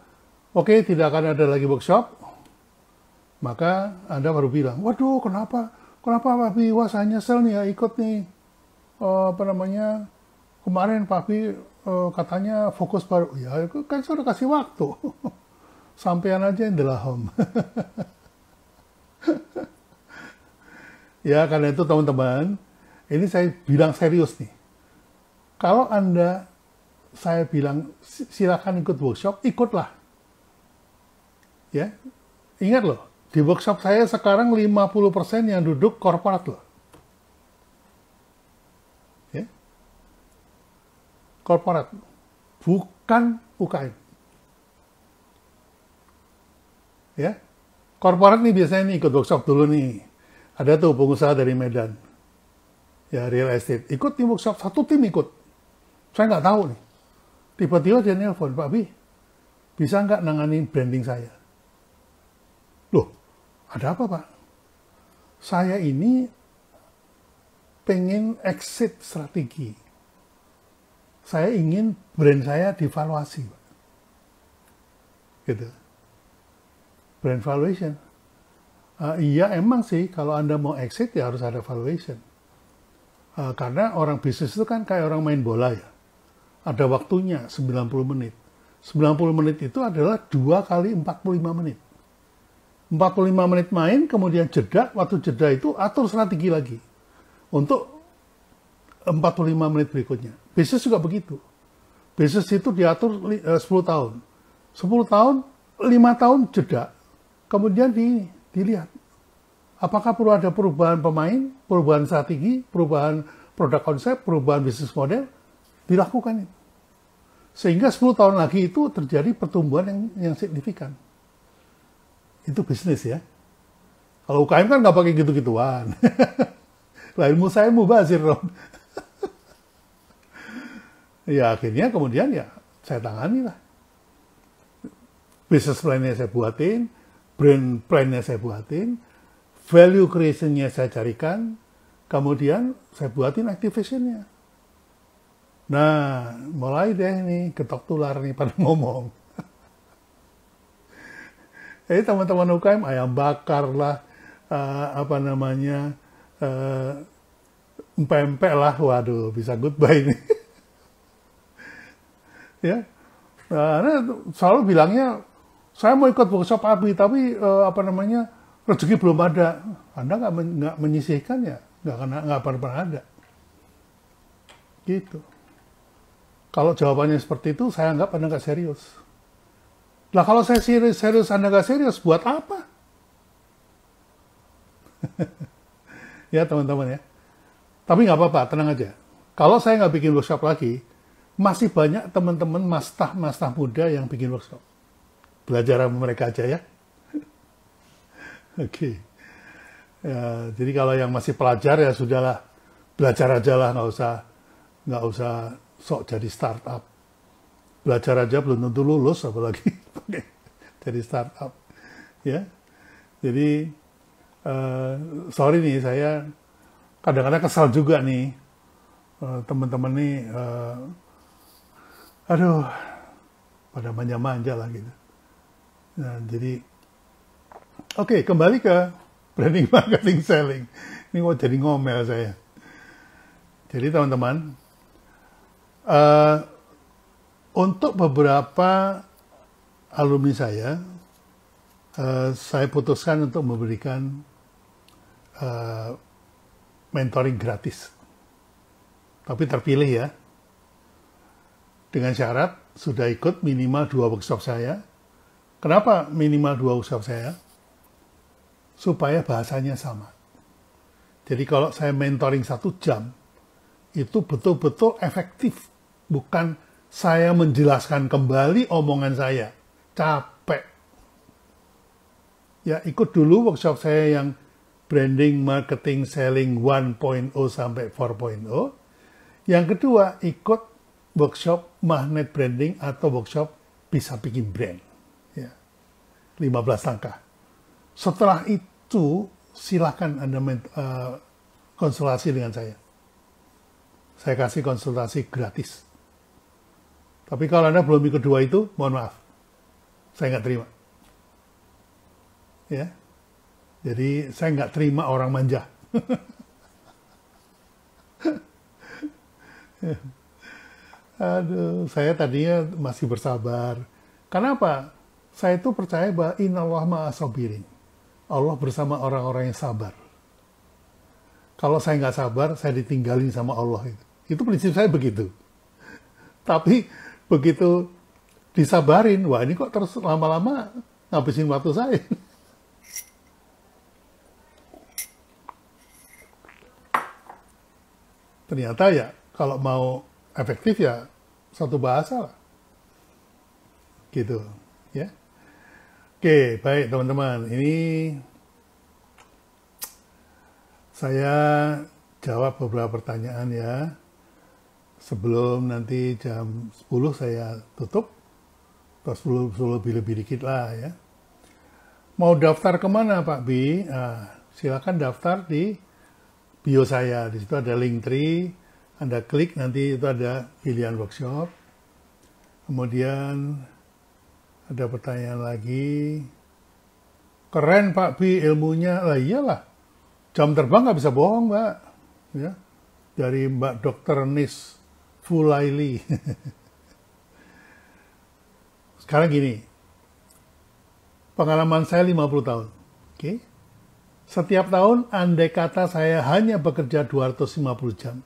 oke okay, tidak akan ada lagi workshop, maka Anda baru bilang, waduh kenapa, kenapa Papi wah saya nyesel nih ya ikut nih, uh, apa namanya, kemarin Papi uh, eh, katanya fokus baru, ya kan saya udah kasih waktu, sampean aja yang delahom. Ya, karena itu teman-teman, ini saya bilang serius nih. Kalau Anda, saya bilang silakan ikut workshop, ikutlah. Ya, ingat loh, di workshop saya sekarang 50% yang duduk korporat loh. Ya. Korporat, bukan UKM. Ya, korporat nih biasanya nih ikut workshop dulu nih ada tuh pengusaha dari Medan, ya real estate, ikut tim workshop, satu tim ikut. Saya nggak tahu nih. Tiba-tiba dia nelfon Pak Bi, bisa nggak nangani branding saya? Loh, ada apa Pak? Saya ini pengen exit strategi. Saya ingin brand saya divaluasi. Pak. Gitu. Brand valuation. Uh, iya emang sih kalau Anda mau exit ya harus ada valuation. Uh, karena orang bisnis itu kan kayak orang main bola ya. Ada waktunya 90 menit. 90 menit itu adalah 2 kali 45 menit. 45 menit main, kemudian jeda, waktu jeda itu atur strategi lagi. Untuk 45 menit berikutnya. Bisnis juga begitu. Bisnis itu diatur 10 eh, tahun. 10 tahun, 5 tahun jeda. Kemudian di Dilihat. Apakah perlu ada perubahan pemain, perubahan strategi, perubahan produk konsep, perubahan bisnis model? Dilakukan itu. Sehingga 10 tahun lagi itu terjadi pertumbuhan yang, yang signifikan. Itu bisnis ya. Kalau UKM kan nggak pakai gitu-gituan. lah ilmu saya mubazir dong. ya akhirnya kemudian ya saya tangani lah. Bisnis lainnya saya buatin, brand plan-nya saya buatin, value creation-nya saya carikan, kemudian saya buatin activation-nya. Nah, mulai deh nih ketok tular nih pada ngomong. Jadi eh, teman-teman UKM ayam bakar lah, uh, apa namanya, uh, lah, waduh bisa goodbye nih. ya, nah, selalu bilangnya saya mau ikut workshop API tapi uh, apa namanya rezeki belum ada anda nggak men menyisihkan ya nggak kena nggak pernah, pernah ada gitu kalau jawabannya seperti itu saya anggap anda nggak serius lah kalau saya serius serius anda nggak serius buat apa ya teman-teman ya tapi nggak apa-apa tenang aja kalau saya nggak bikin workshop lagi masih banyak teman-teman mastah mastah muda yang bikin workshop belajar sama mereka aja ya. Oke. okay. Ya, jadi kalau yang masih pelajar ya sudahlah belajar aja lah nggak usah nggak usah sok jadi startup. Belajar aja belum tentu lulus apalagi jadi startup. Ya. Jadi uh, sorry nih saya kadang-kadang kesal juga nih uh, teman-teman nih uh, aduh pada manja-manja lah gitu. Nah, jadi oke okay, kembali ke branding marketing selling. Ini mau jadi ngomel saya. Jadi teman-teman, uh, untuk beberapa alumni saya, uh, saya putuskan untuk memberikan uh, mentoring gratis. Tapi terpilih ya. Dengan syarat sudah ikut minimal dua workshop saya Kenapa minimal dua usap saya? Supaya bahasanya sama. Jadi kalau saya mentoring satu jam, itu betul-betul efektif. Bukan saya menjelaskan kembali omongan saya. Capek. Ya, ikut dulu workshop saya yang branding, marketing, selling 1.0 sampai 4.0. Yang kedua, ikut workshop magnet branding atau workshop bisa bikin brand. 15 langkah. Setelah itu, silahkan Anda uh, konsultasi dengan saya. Saya kasih konsultasi gratis. Tapi kalau Anda belum ikut dua itu, mohon maaf. Saya nggak terima. Ya. Jadi saya nggak terima orang manja. Aduh, saya tadinya masih bersabar. Kenapa? saya itu percaya bahwa Allah ma'asobirin. Allah bersama orang-orang yang sabar. Kalau saya nggak sabar, saya ditinggalin sama Allah itu. Itu prinsip saya begitu. Tapi begitu disabarin, wah ini kok terus lama-lama ngabisin waktu saya. Ternyata ya, kalau mau efektif ya satu bahasa lah. Gitu. Oke, baik teman-teman. Ini saya jawab beberapa pertanyaan ya. Sebelum nanti jam 10 saya tutup. Terus 10 lebih-lebih dikit lah ya. Mau daftar kemana Pak Bi? Nah, silakan daftar di bio saya. Di situ ada link tree. Anda klik nanti itu ada pilihan workshop. Kemudian ada pertanyaan lagi. Keren Pak Bi ilmunya. Lah iyalah. Jam terbang nggak bisa bohong Mbak. Ya. Dari Mbak Dokter Nis Fulaili. Sekarang gini. Pengalaman saya 50 tahun. Oke. Okay? Setiap tahun andai kata saya hanya bekerja 250 jam.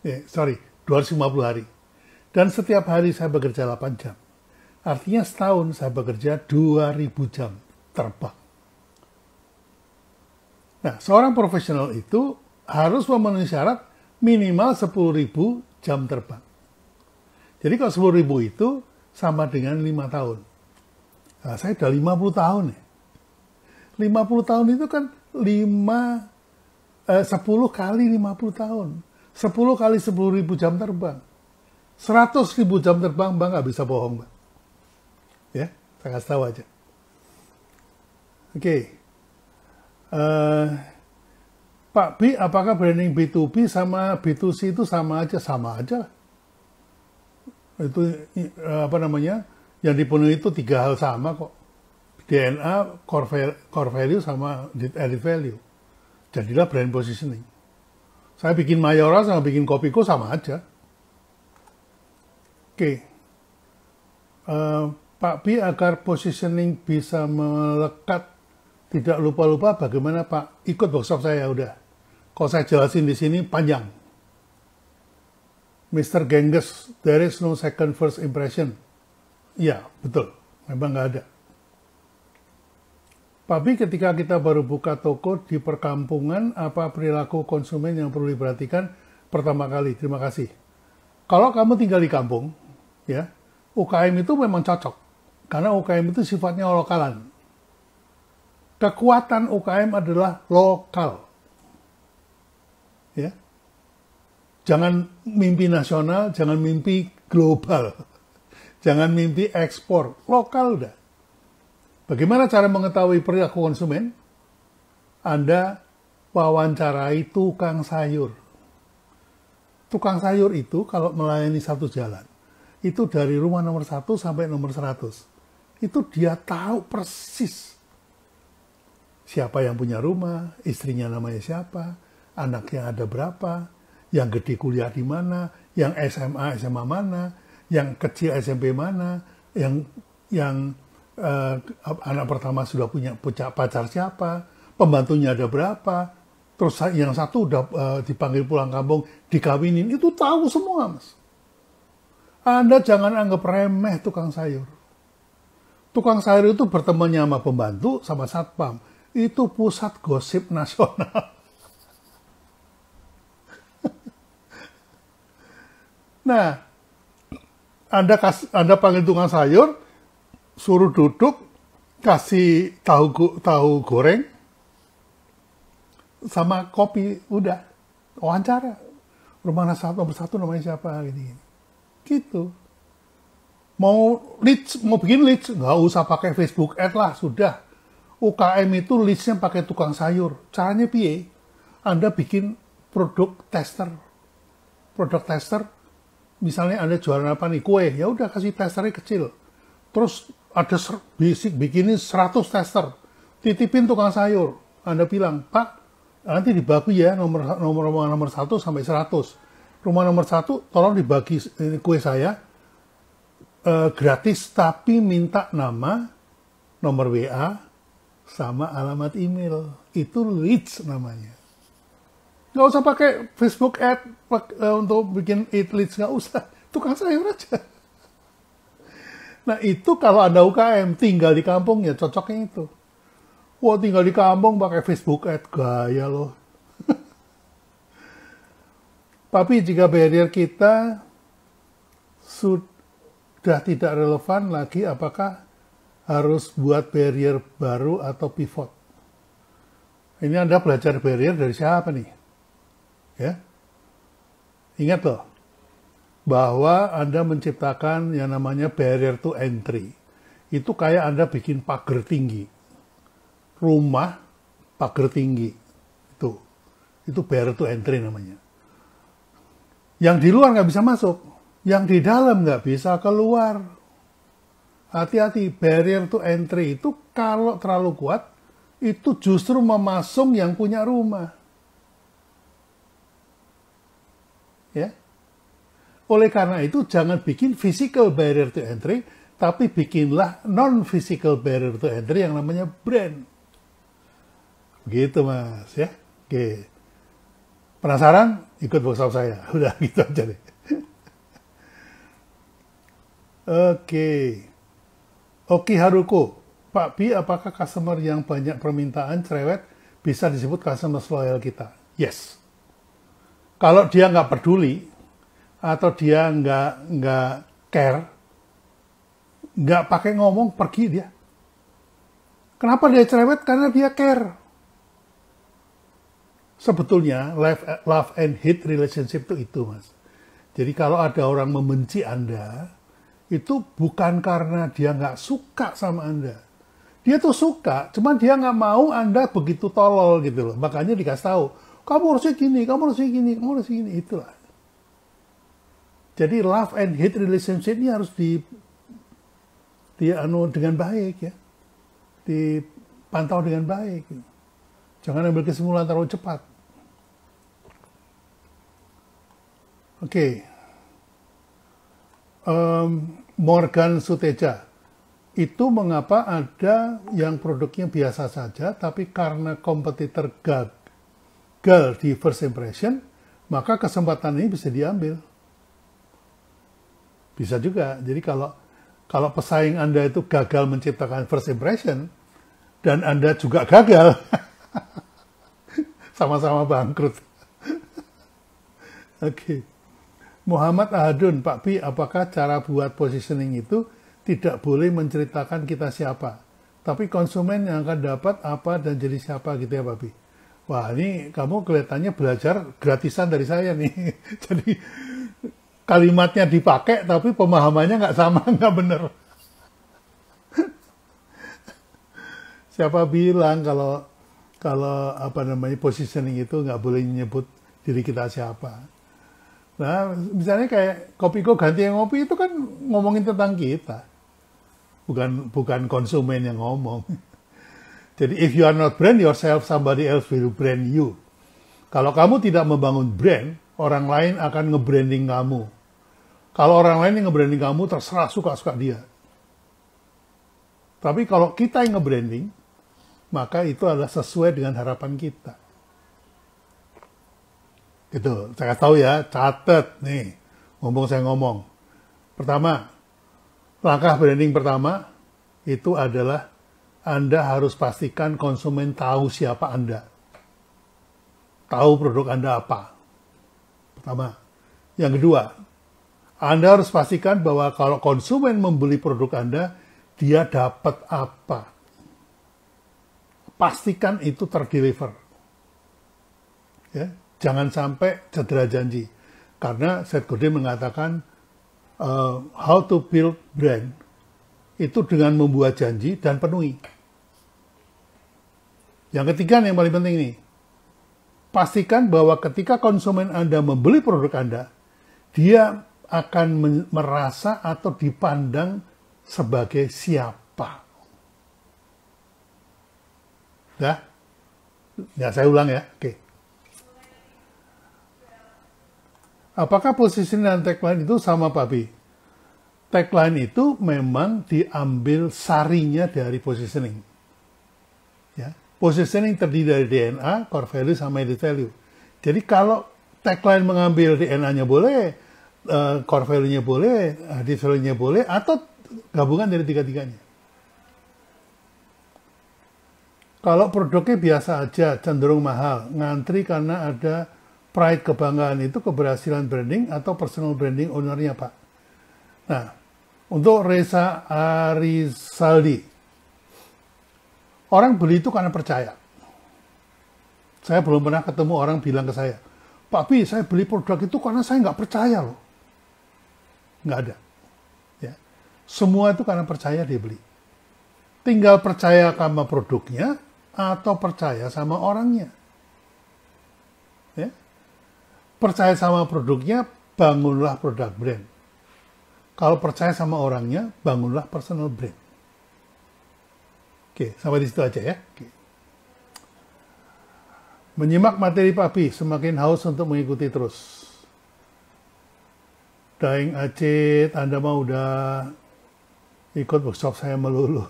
Eh, sorry, 250 hari. Dan setiap hari saya bekerja 8 jam. Artinya setahun saya bekerja 2000 jam terbang. Nah, seorang profesional itu harus memenuhi syarat minimal 10.000 jam terbang. Jadi kalau 10.000 itu sama dengan 5 tahun. Nah, saya sudah 50 tahun ya. 50 tahun itu kan 5 eh, 10 kali 50 tahun. 10 kali 10.000 jam terbang. 100.000 jam terbang Bang nggak bisa bohong Bang tak kasih tahu aja. Oke. Okay. Uh, eh, Pak B, apakah branding B2B sama B2C itu sama aja? Sama aja. Itu uh, apa namanya? Yang dipenuhi itu tiga hal sama kok. DNA, core value, core value sama added value. Jadilah brand positioning. Saya bikin Mayora sama bikin Kopiko sama aja. Oke. Okay. Uh, eh, Pak B agar positioning bisa melekat, tidak lupa-lupa bagaimana Pak ikut workshop saya udah. Kalau saya jelasin di sini panjang. Mr. Genghis, there is no second first impression. Ya, betul. Memang nggak ada. Pak B, ketika kita baru buka toko di perkampungan, apa perilaku konsumen yang perlu diperhatikan pertama kali? Terima kasih. Kalau kamu tinggal di kampung, ya UKM itu memang cocok karena UKM itu sifatnya lokalan. Kekuatan UKM adalah lokal. Ya. Jangan mimpi nasional, jangan mimpi global. Jangan mimpi ekspor, lokal udah. Bagaimana cara mengetahui perilaku konsumen? Anda wawancarai tukang sayur. Tukang sayur itu kalau melayani satu jalan, itu dari rumah nomor satu sampai nomor seratus itu dia tahu persis siapa yang punya rumah, istrinya namanya siapa, anak yang ada berapa, yang gede kuliah di mana, yang SMA SMA mana, yang kecil SMP mana, yang yang uh, anak pertama sudah punya pacar siapa, pembantunya ada berapa, terus yang satu udah uh, dipanggil pulang kampung, dikawinin, itu tahu semua mas. Anda jangan anggap remeh tukang sayur tukang sayur itu bertemannya sama pembantu, sama satpam. Itu pusat gosip nasional. nah, Anda, kas, Anda panggil tukang sayur, suruh duduk, kasih tahu tahu goreng sama kopi udah wawancara rumah nasabah bersatu namanya siapa gini, gitu mau leads, mau bikin leads, nggak usah pakai Facebook Ad lah, sudah. UKM itu leadsnya pakai tukang sayur. Caranya piye? Anda bikin produk tester. Produk tester, misalnya Anda jualan apa nih? Kue, ya udah kasih testernya kecil. Terus ada basic bikinin 100 tester. Titipin tukang sayur. Anda bilang, Pak, nanti dibagi ya nomor nomor nomor, nomor 1 sampai 100. Rumah nomor 1 tolong dibagi eh, kue saya uh, gratis tapi minta nama, nomor WA, sama alamat email. Itu leads namanya. Nggak usah pakai Facebook ad eh, untuk bikin it leads, nggak usah. Tukang sayur aja. Nah itu kalau Anda UKM, tinggal di kampung ya cocoknya itu. Wah tinggal di kampung pakai Facebook ad, gaya loh. Tapi jika barrier kita sudah sudah tidak relevan lagi apakah harus buat barrier baru atau pivot. Ini Anda belajar barrier dari siapa nih? Ya. Ingat loh, bahwa Anda menciptakan yang namanya barrier to entry. Itu kayak Anda bikin pagar tinggi. Rumah pagar tinggi. Itu. Itu barrier to entry namanya. Yang di luar nggak bisa masuk yang di dalam nggak bisa keluar. Hati-hati, barrier to entry itu kalau terlalu kuat, itu justru memasung yang punya rumah. Ya. Oleh karena itu, jangan bikin physical barrier to entry, tapi bikinlah non-physical barrier to entry yang namanya brand. Begitu, Mas. Ya. Oke. Penasaran? Ikut workshop saya. Udah gitu aja deh. Oke. Oki Haruko, Pak Pi, apakah customer yang banyak permintaan cerewet bisa disebut customer loyal kita? Yes. Kalau dia nggak peduli atau dia nggak nggak care, nggak pakai ngomong pergi dia. Kenapa dia cerewet? Karena dia care. Sebetulnya love, love and hate relationship itu itu mas. Jadi kalau ada orang membenci Anda, itu bukan karena dia nggak suka sama Anda. Dia tuh suka, cuman dia nggak mau Anda begitu tolol gitu loh. Makanya dikasih tahu, kamu harusnya gini, kamu harusnya gini, kamu harusnya gini, itulah. Jadi love and hate relationship ini harus di di anu dengan baik ya. Dipantau dengan baik. Jangan ambil kesimpulan terlalu cepat. Oke, okay um, Morgan Suteja. Itu mengapa ada yang produknya biasa saja, tapi karena kompetitor gagal di first impression, maka kesempatan ini bisa diambil. Bisa juga. Jadi kalau kalau pesaing Anda itu gagal menciptakan first impression, dan Anda juga gagal, sama-sama bangkrut. Oke. okay. Muhammad Ahadun, Pak Bi, apakah cara buat positioning itu tidak boleh menceritakan kita siapa? Tapi konsumen yang akan dapat apa dan jadi siapa gitu ya Pak Bi? Wah ini kamu kelihatannya belajar gratisan dari saya nih. jadi kalimatnya dipakai tapi pemahamannya nggak sama, nggak bener. siapa bilang kalau kalau apa namanya positioning itu nggak boleh menyebut diri kita siapa? Nah, misalnya kayak kopi kok ganti yang ngopi itu kan ngomongin tentang kita. Bukan bukan konsumen yang ngomong. Jadi if you are not brand yourself, somebody else will brand you. Kalau kamu tidak membangun brand, orang lain akan nge-branding kamu. Kalau orang lain yang nge-branding kamu, terserah suka-suka dia. Tapi kalau kita yang nge-branding, maka itu adalah sesuai dengan harapan kita. Gitu, saya kasih tahu ya, catet nih, ngomong saya ngomong. Pertama, langkah branding pertama itu adalah Anda harus pastikan konsumen tahu siapa Anda. Tahu produk Anda apa. Pertama. Yang kedua, Anda harus pastikan bahwa kalau konsumen membeli produk Anda, dia dapat apa. Pastikan itu terdeliver. Ya jangan sampai cedera janji. Karena Seth Godin mengatakan uh, how to build brand itu dengan membuat janji dan penuhi. Yang ketiga yang paling penting ini, pastikan bahwa ketika konsumen Anda membeli produk Anda, dia akan merasa atau dipandang sebagai siapa. Sudah? Ya, saya ulang ya. Oke. Apakah positioning dan tagline itu sama Pak B? Tagline itu memang diambil sarinya dari positioning. Ya, positioning terdiri dari DNA, core value, sama added value. Jadi kalau tagline mengambil DNA-nya boleh, uh, core value-nya boleh, added value-nya boleh, atau gabungan dari tiga-tiganya. Kalau produknya biasa aja, cenderung mahal, ngantri karena ada pride kebanggaan itu keberhasilan branding atau personal branding ownernya Pak. Nah, untuk Reza Arisaldi, orang beli itu karena percaya. Saya belum pernah ketemu orang bilang ke saya, Pak Pi, saya beli produk itu karena saya nggak percaya loh. Nggak ada. Ya. Semua itu karena percaya dia beli. Tinggal percaya sama produknya atau percaya sama orangnya percaya sama produknya, bangunlah produk brand. Kalau percaya sama orangnya, bangunlah personal brand. Oke, sampai di situ aja ya. Oke. Menyimak materi Papi, semakin haus untuk mengikuti terus. Daeng Aceh, Anda mau udah ikut workshop saya melulu.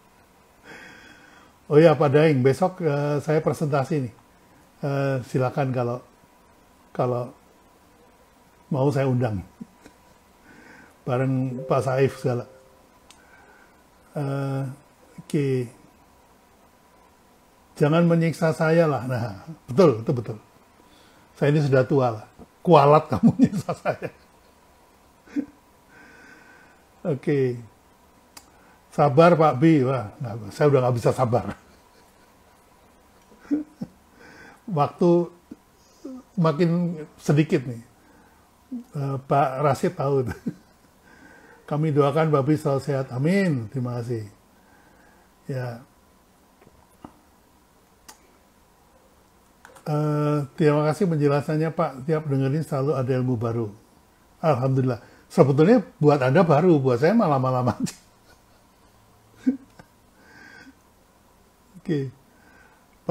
oh ya, Pak Daeng, besok uh, saya presentasi nih. Eh, silakan kalau kalau mau saya undang bareng Pak Saif segala. Uh, Oke, okay. jangan menyiksa saya lah. Nah, betul, itu betul. Saya ini sudah tua lah. Kualat kamu nyiksa saya. Oke, okay. sabar Pak B. Wah, saya udah nggak bisa sabar. waktu makin sedikit nih. Eh, Pak Rasid tahu. Kami doakan Babi selalu sehat. Amin. Terima kasih. Ya. Uh, terima kasih penjelasannya Pak. Tiap dengerin selalu ada ilmu baru. Alhamdulillah. Sebetulnya buat Anda baru, buat saya malam malam aja. Oke. Okay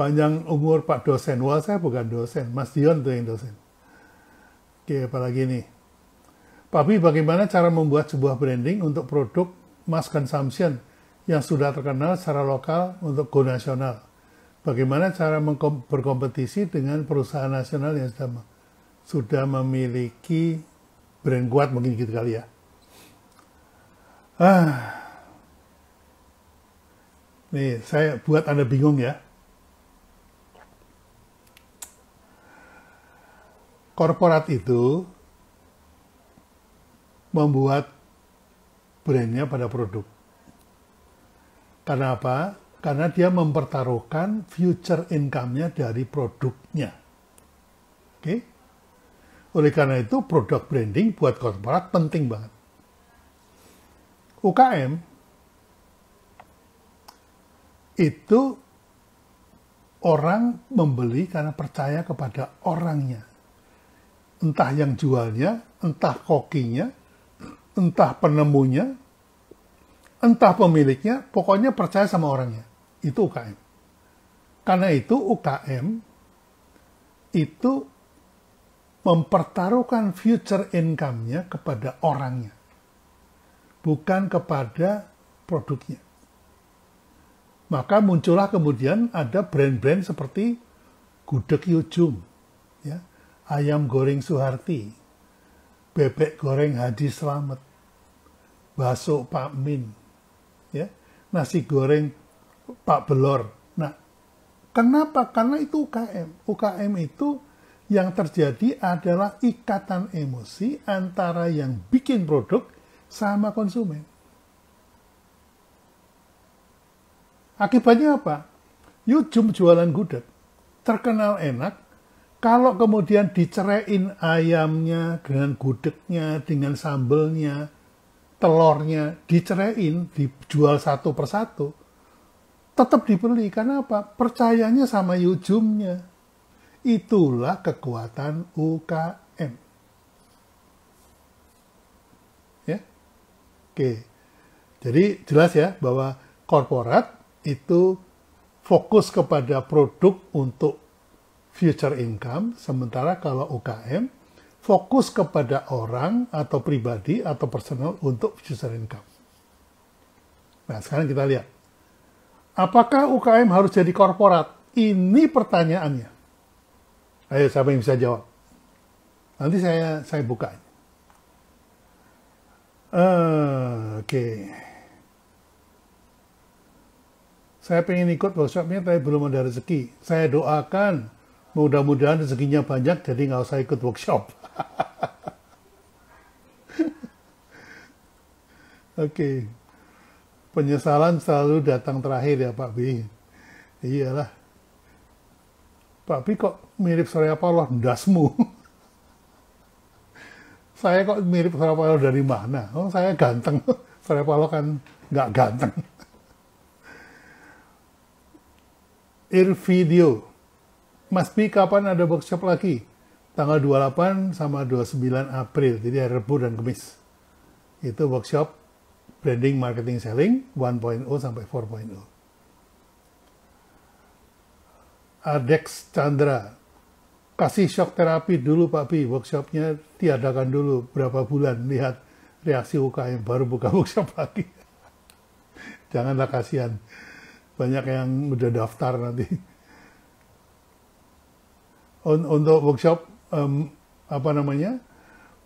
panjang umur Pak dosen. Wah, saya bukan dosen. Mas Dion tuh yang dosen. Oke, apalagi ini. Tapi bagaimana cara membuat sebuah branding untuk produk mass consumption yang sudah terkenal secara lokal untuk go nasional? Bagaimana cara berkompetisi dengan perusahaan nasional yang sudah, sudah memiliki brand kuat mungkin gitu kali ya? Ah, nih saya buat anda bingung ya. korporat itu membuat brandnya pada produk. Karena apa? Karena dia mempertaruhkan future income-nya dari produknya. Oke? Okay? Oleh karena itu, produk branding buat korporat penting banget. UKM itu orang membeli karena percaya kepada orangnya entah yang jualnya, entah kokinya, entah penemunya, entah pemiliknya, pokoknya percaya sama orangnya. Itu UKM. Karena itu UKM itu mempertaruhkan future income-nya kepada orangnya. Bukan kepada produknya. Maka muncullah kemudian ada brand-brand seperti Gudeg Yujum. Ya ayam goreng Suharti, bebek goreng Hadi Slamet, bakso Pak Min, ya, nasi goreng Pak Belor. Nah, kenapa? Karena itu UKM. UKM itu yang terjadi adalah ikatan emosi antara yang bikin produk sama konsumen. Akibatnya apa? Yuk jualan gudeg, terkenal enak, kalau kemudian dicerein ayamnya dengan gudegnya, dengan sambelnya, telurnya, dicerein, dijual satu persatu, tetap dibeli. Karena apa? Percayanya sama yujumnya. Itulah kekuatan UKM. Ya? Oke. Jadi jelas ya bahwa korporat itu fokus kepada produk untuk future income, sementara kalau UKM fokus kepada orang atau pribadi atau personal untuk future income. Nah, sekarang kita lihat. Apakah UKM harus jadi korporat? Ini pertanyaannya. Ayo, siapa yang bisa jawab? Nanti saya saya buka. Uh, Oke. Okay. Saya pengen ikut workshopnya, tapi belum ada rezeki. Saya doakan Mudah-mudahan rezekinya banyak, jadi nggak usah ikut workshop. Oke. Okay. Penyesalan selalu datang terakhir ya Pak B. Iyalah. Pak B kok mirip Surya Paloh? Dasmu. saya kok mirip Surya Paloh dari mana? Oh, saya ganteng. Surya Paloh kan nggak ganteng. Irvideo Mas Pi, kapan ada workshop lagi? Tanggal 28 sama 29 April, jadi hari Rabu dan Kamis. Itu workshop Branding Marketing Selling 1.0 sampai 4.0. Adex Chandra. Kasih shock terapi dulu Pak workshopnya tiadakan dulu berapa bulan. Lihat reaksi UKM baru buka workshop lagi. Janganlah kasihan. Banyak yang udah daftar nanti un untuk workshop um, apa namanya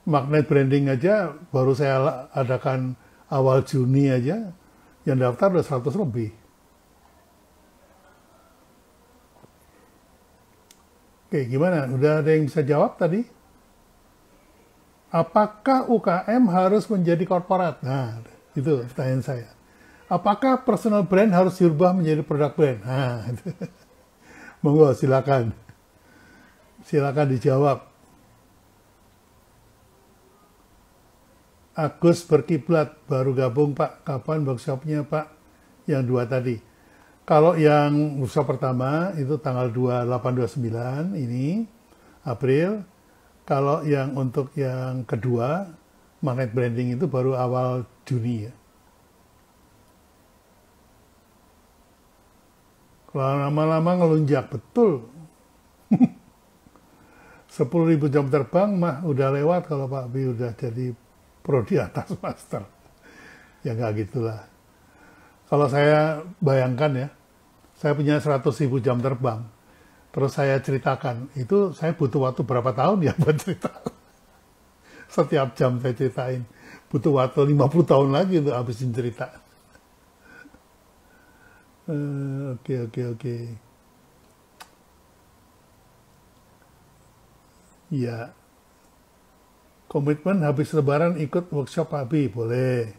magnet branding aja baru saya adakan awal Juni aja yang daftar udah 100 lebih. Oke, gimana? Udah ada yang bisa jawab tadi? Apakah UKM harus menjadi korporat? Nah, itu pertanyaan saya. Apakah personal brand harus diubah menjadi produk brand? Nah, monggo silakan. Silakan dijawab. Agus berkiblat baru gabung Pak. Kapan workshopnya Pak? Yang dua tadi. Kalau yang workshop pertama itu tanggal 2829 ini April. Kalau yang untuk yang kedua magnet branding itu baru awal Juni ya. Lama-lama ngelunjak betul sepuluh ribu jam terbang mah udah lewat kalau Pak Bi udah jadi prodi atas master. ya nggak gitulah. Kalau saya bayangkan ya, saya punya seratus ribu jam terbang. Terus saya ceritakan, itu saya butuh waktu berapa tahun ya buat cerita. Setiap jam saya ceritain, butuh waktu 50 tahun lagi untuk habisin cerita. Eh, oke, oke, oke. Ya. Komitmen habis lebaran ikut workshop papi boleh.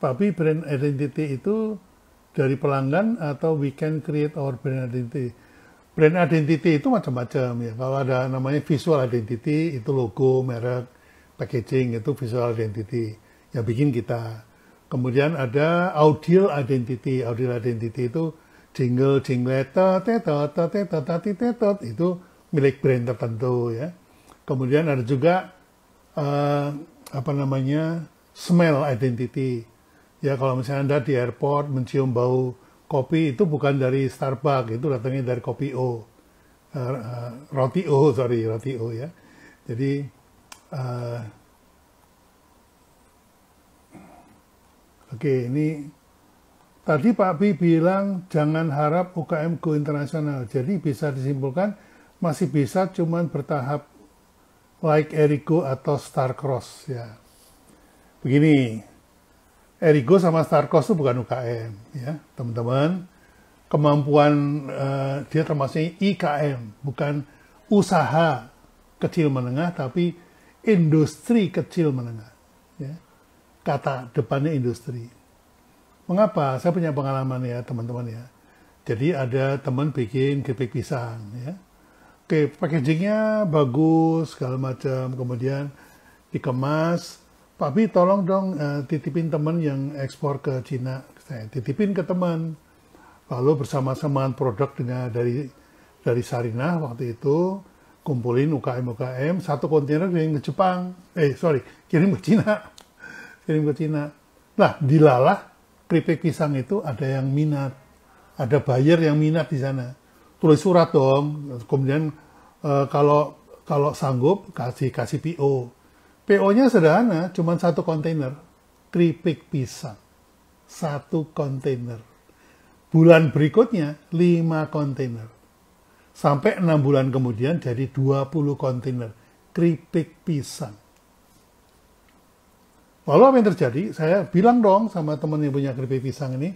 papi brand identity itu dari pelanggan atau we can create our brand identity. Brand identity itu macam-macam ya. Kalau ada namanya visual identity, itu logo, merek, packaging, itu visual identity yang bikin kita. Kemudian ada audio identity. Audio identity itu jingle, jingle, tete, tete, tete, tete, tete, itu milik brand tertentu ya. Kemudian ada juga uh, apa namanya smell identity. Ya kalau misalnya Anda di airport mencium bau kopi itu bukan dari Starbucks, itu datangnya dari kopi O. Uh, uh, roti O, sorry, roti O ya. Jadi uh, oke okay, ini tadi Pak Pi bilang jangan harap UKM go internasional. Jadi bisa disimpulkan masih bisa cuman bertahap like Erigo atau Starcross ya. Begini, Erigo sama Starcross itu bukan UKM ya, teman-teman. Kemampuan uh, dia termasuk IKM, bukan usaha kecil menengah tapi industri kecil menengah. Ya. Kata depannya industri. Mengapa? Saya punya pengalaman ya teman-teman ya. Jadi ada teman bikin keripik pisang ya Oke, packagingnya bagus segala macam, kemudian dikemas. Papi tolong dong uh, titipin teman yang ekspor ke Cina. Saya titipin ke teman. Lalu bersama sama produk dengan dari dari Sarinah waktu itu kumpulin UKM-UKM satu kontainer kirim ke Jepang. Eh sorry, kirim ke Cina. kirim ke Cina. Nah, dilalah keripik pisang itu ada yang minat. Ada buyer yang minat di sana tulis surat dong. Kemudian uh, kalau kalau sanggup kasih kasih PO. PO-nya sederhana, cuma satu kontainer keripik pisang, satu kontainer. Bulan berikutnya lima kontainer. Sampai enam bulan kemudian jadi puluh kontainer keripik pisang. Lalu apa yang terjadi? Saya bilang dong sama teman yang punya keripik pisang ini,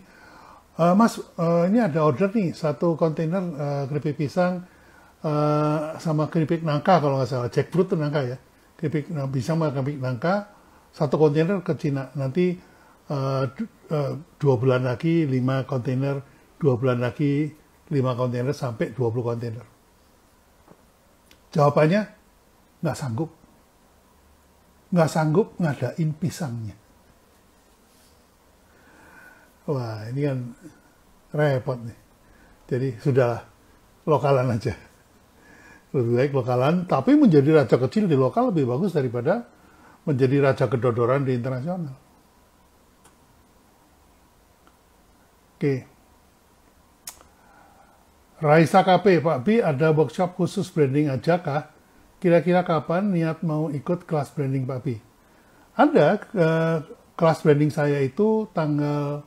uh, Mas, uh, ini ada order nih, satu kontainer uh, keripik pisang uh, sama keripik nangka kalau nggak salah, jackfruit itu nangka ya, keripik nah, pisang sama keripik nangka, satu kontainer ke Cina, nanti uh, uh, dua bulan lagi lima kontainer, dua bulan lagi lima kontainer sampai dua puluh kontainer. Jawabannya, nggak sanggup. Nggak sanggup ngadain pisangnya. Wah, ini kan repot nih. Jadi sudahlah, lokalan aja. Lebih baik lokalan, tapi menjadi raja kecil di lokal lebih bagus daripada menjadi raja kedodoran di internasional. Oke. Raisa KP, Pak B ada workshop khusus branding aja kah? Kira-kira kapan niat mau ikut kelas branding Pak B? Ada, eh, kelas branding saya itu tanggal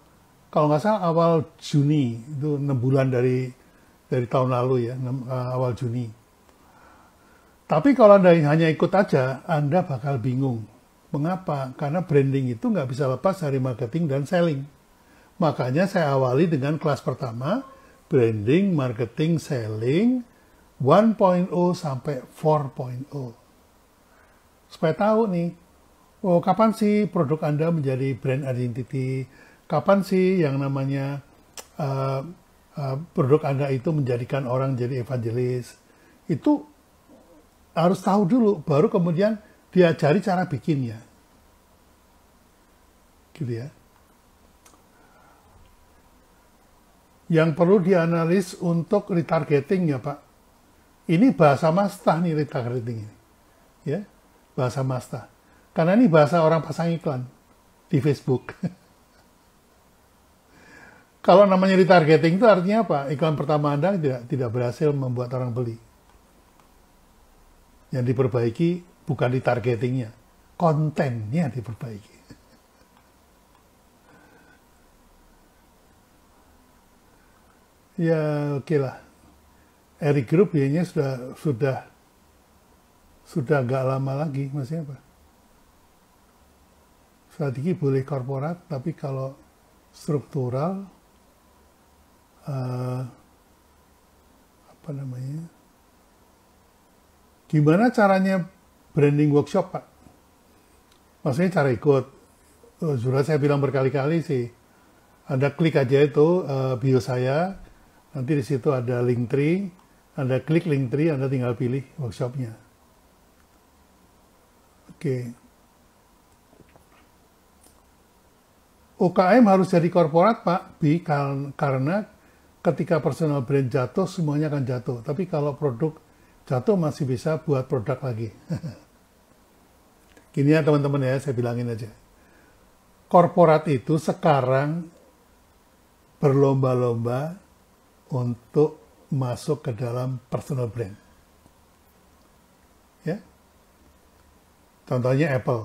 kalau nggak salah awal Juni itu enam bulan dari dari tahun lalu ya 6, uh, eh, awal Juni. Tapi kalau anda hanya ikut aja, anda bakal bingung. Mengapa? Karena branding itu nggak bisa lepas dari marketing dan selling. Makanya saya awali dengan kelas pertama branding, marketing, selling 1.0 sampai 4.0. Supaya tahu nih, oh kapan sih produk anda menjadi brand identity? kapan sih yang namanya uh, uh, produk Anda itu menjadikan orang jadi evangelis? Itu harus tahu dulu, baru kemudian diajari cara bikinnya. Gitu ya. Yang perlu dianalis untuk retargeting ya Pak. Ini bahasa mastah nih retargeting ini. Ya, bahasa mastah. Karena ini bahasa orang pasang iklan di Facebook. Kalau namanya retargeting itu artinya apa? Iklan pertama Anda tidak tidak berhasil membuat orang beli. Yang diperbaiki bukan retargetingnya, kontennya diperbaiki. ya oke okay lah. Eric Group ini sudah sudah sudah agak lama lagi masih apa? Ya, Strategi boleh korporat tapi kalau struktural uh, apa namanya? Gimana caranya branding workshop, Pak? Maksudnya cara ikut. Eh, sudah saya bilang berkali-kali sih. Anda klik aja itu uh, bio saya, nanti di situ ada link tree, Anda klik link tree, Anda tinggal pilih workshopnya. Oke. Okay. UKM harus jadi korporat, Pak, B, karena ketika personal brand jatuh semuanya akan jatuh. Tapi kalau produk jatuh masih bisa buat produk lagi. Gini ya teman-teman ya, saya bilangin aja. Korporat itu sekarang berlomba-lomba untuk masuk ke dalam personal brand. Ya. Contohnya Apple.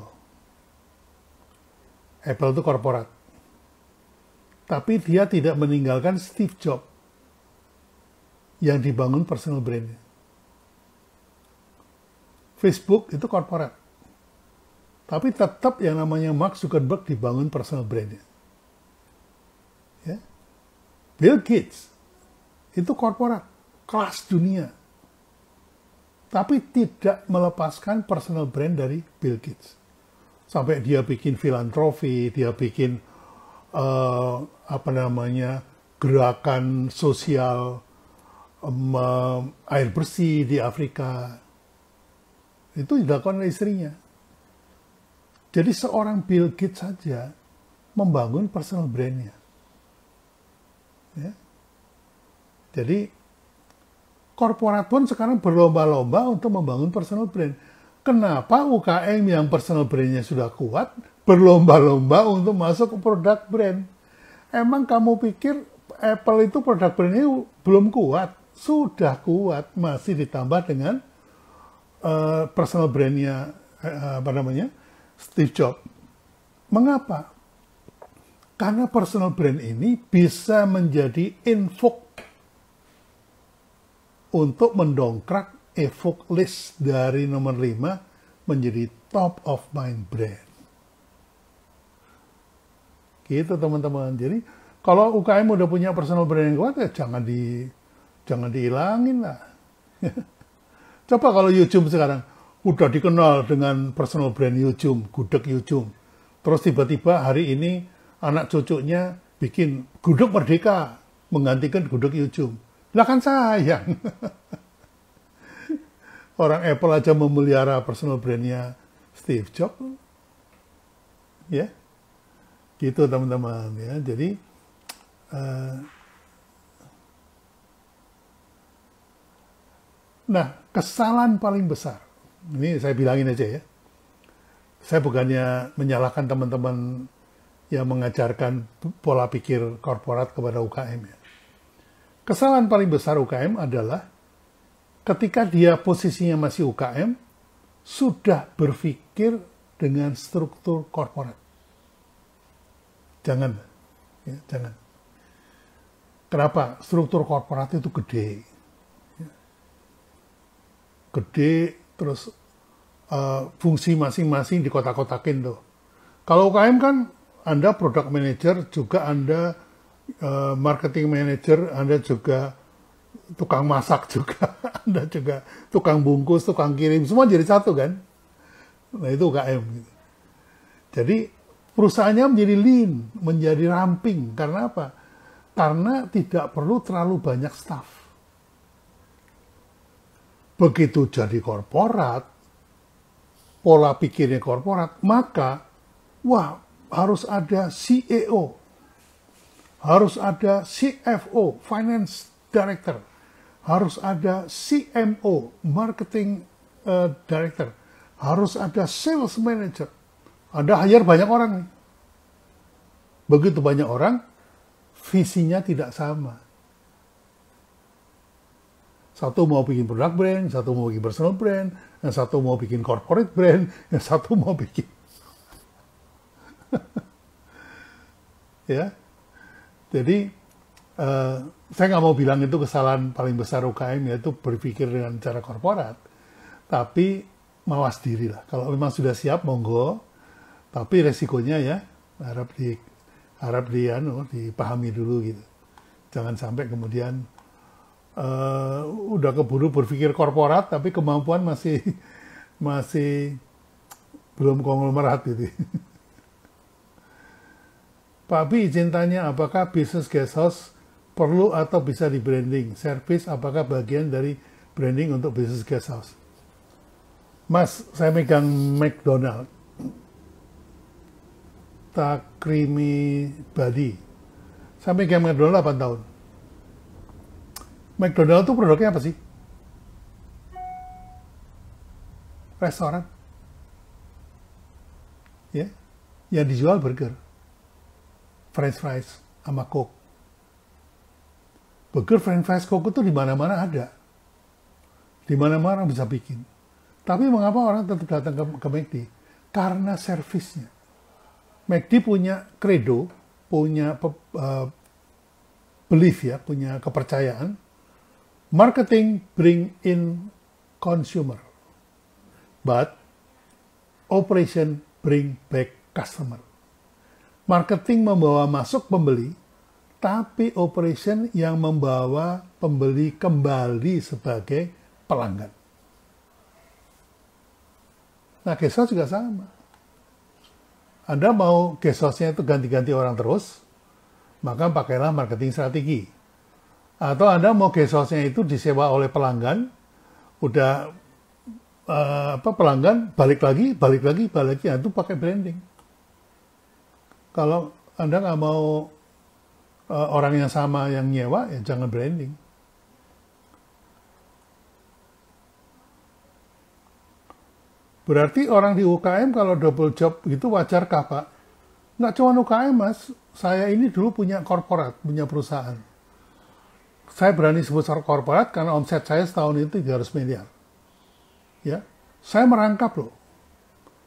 Apple itu korporat. Tapi dia tidak meninggalkan Steve Jobs yang dibangun personal brandnya. Facebook itu corporate. Tapi tetap yang namanya Mark Zuckerberg dibangun personal brandnya. Ya. Bill Gates itu korporat, kelas dunia. Tapi tidak melepaskan personal brand dari Bill Gates. Sampai dia bikin filantrofi, dia bikin uh, apa namanya gerakan sosial Eh, air bersih di Afrika. Itu dilakukan oleh istrinya. Jadi seorang Bill Gates saja membangun personal brandnya. Ya. Jadi korporat pun sekarang berlomba-lomba untuk membangun personal brand. Kenapa UKM yang personal brand-nya sudah kuat berlomba-lomba untuk masuk ke produk brand? Emang kamu pikir Apple itu produk brand brand-nya belum kuat? sudah kuat masih ditambah dengan uh, personal brandnya uh, apa namanya Steve Jobs. Mengapa? Karena personal brand ini bisa menjadi infok untuk mendongkrak evok list dari nomor 5 menjadi top of mind brand. Gitu teman-teman. Jadi kalau UKM udah punya personal brand yang kuat ya jangan di jangan dihilangin lah. Coba kalau Yujum sekarang udah dikenal dengan personal brand Yujum, gudeg Yujum. Terus tiba-tiba hari ini anak cucunya bikin gudeg merdeka menggantikan gudeg Yujum. Lah kan sayang. Orang Apple aja memelihara personal brandnya Steve Jobs. Ya. Gitu teman-teman ya. Jadi eh, Nah, kesalahan paling besar, ini saya bilangin aja ya, saya bukannya menyalahkan teman-teman yang mengajarkan pola pikir korporat kepada UKM ya. Kesalahan paling besar UKM adalah ketika dia posisinya masih UKM, sudah berpikir dengan struktur korporat. Jangan, ya, jangan. Kenapa? Struktur korporat itu gede, gede, terus uh, fungsi masing-masing di kota-kotakin tuh. Kalau UKM kan Anda product manager, juga Anda uh, marketing manager, Anda juga tukang masak juga, Anda juga tukang bungkus, tukang kirim, semua jadi satu kan? Nah itu UKM. Gitu. Jadi perusahaannya menjadi lean, menjadi ramping. Karena apa? Karena tidak perlu terlalu banyak staff Begitu jadi korporat, pola pikirnya korporat, maka wah harus ada CEO, harus ada CFO, Finance Director, harus ada CMO, Marketing uh, Director, harus ada Sales Manager. Anda hire banyak orang nih. Begitu banyak orang, visinya tidak sama satu mau bikin produk brand, satu mau bikin personal brand, yang satu mau bikin corporate brand, yang satu mau bikin ya. Jadi uh, saya nggak mau bilang itu kesalahan paling besar UKM yaitu berpikir dengan cara korporat, tapi mawas diri lah. Kalau memang sudah siap monggo, tapi resikonya ya harap di harap di anu dipahami dulu gitu. Jangan sampai kemudian uh, udah keburu berpikir korporat tapi kemampuan masih masih belum konglomerat gitu. Pak Bi izin tanya apakah bisnis guest house perlu atau bisa di branding? Service apakah bagian dari branding untuk bisnis guest house? Mas, saya megang McDonald. Takrimi body Saya megang McDonald 8 tahun. McDonald tuh produknya apa sih? Restoran. Ya. Yang dijual burger. French fries sama Coke. Burger, French fries, Coke itu di mana-mana ada. Di mana-mana bisa bikin. Tapi mengapa orang tetap datang ke, ke McD? Karena servisnya. McD punya credo, punya uh, belief ya, punya kepercayaan Marketing bring in consumer, but operation bring back customer. Marketing membawa masuk pembeli, tapi operation yang membawa pembeli kembali sebagai pelanggan. Nah, gesos juga sama. Anda mau gesosnya itu ganti-ganti orang terus, maka pakailah marketing strategi atau Anda mau house-nya itu disewa oleh pelanggan, udah uh, apa pelanggan balik lagi, balik lagi, balik lagi, ya, itu pakai branding. Kalau Anda nggak mau uh, orang yang sama yang nyewa, ya jangan branding. Berarti orang di UKM kalau double job gitu wajarkah Pak? Nggak cuma UKM Mas, saya ini dulu punya korporat, punya perusahaan saya berani sebut secara korporat karena omset saya setahun itu 300 miliar. Ya, saya merangkap loh.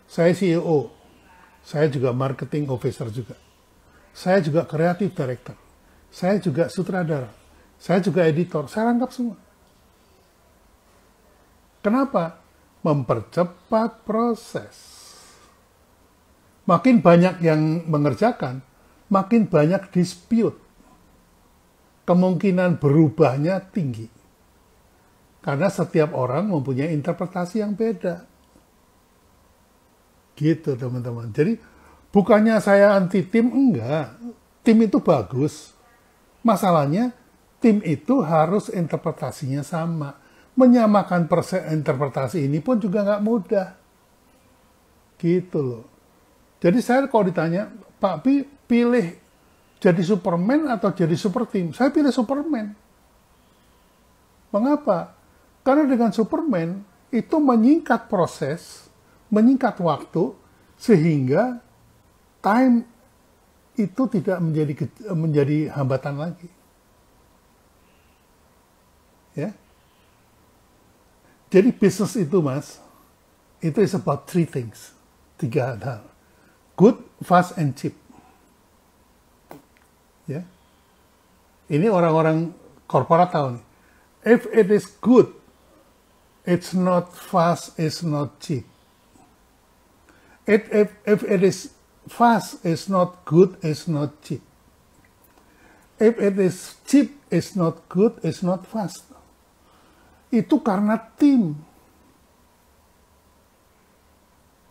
Saya CEO, saya juga marketing officer juga. Saya juga kreatif director. Saya juga sutradara. Saya juga editor. Saya rangkap semua. Kenapa? Mempercepat proses. Makin banyak yang mengerjakan, makin banyak dispute kemungkinan berubahnya tinggi. Karena setiap orang mempunyai interpretasi yang beda. Gitu teman-teman. Jadi bukannya saya anti tim, enggak. Tim itu bagus. Masalahnya tim itu harus interpretasinya sama. Menyamakan persen interpretasi ini pun juga nggak mudah. Gitu loh. Jadi saya kalau ditanya, Pak Pi pilih jadi Superman atau jadi super team? Saya pilih Superman. Mengapa? Karena dengan Superman itu menyingkat proses, menyingkat waktu sehingga time itu tidak menjadi menjadi hambatan lagi. Ya. Jadi bisnis itu mas, itu is about three things, tiga hal. Good, fast, and cheap. Ya. Ini orang-orang korporat tahu nih. If it is good, it's not fast, it's not cheap. It, if, if it is fast, it's not good, it's not cheap. If it is cheap, it's not good, it's not fast. Itu karena tim.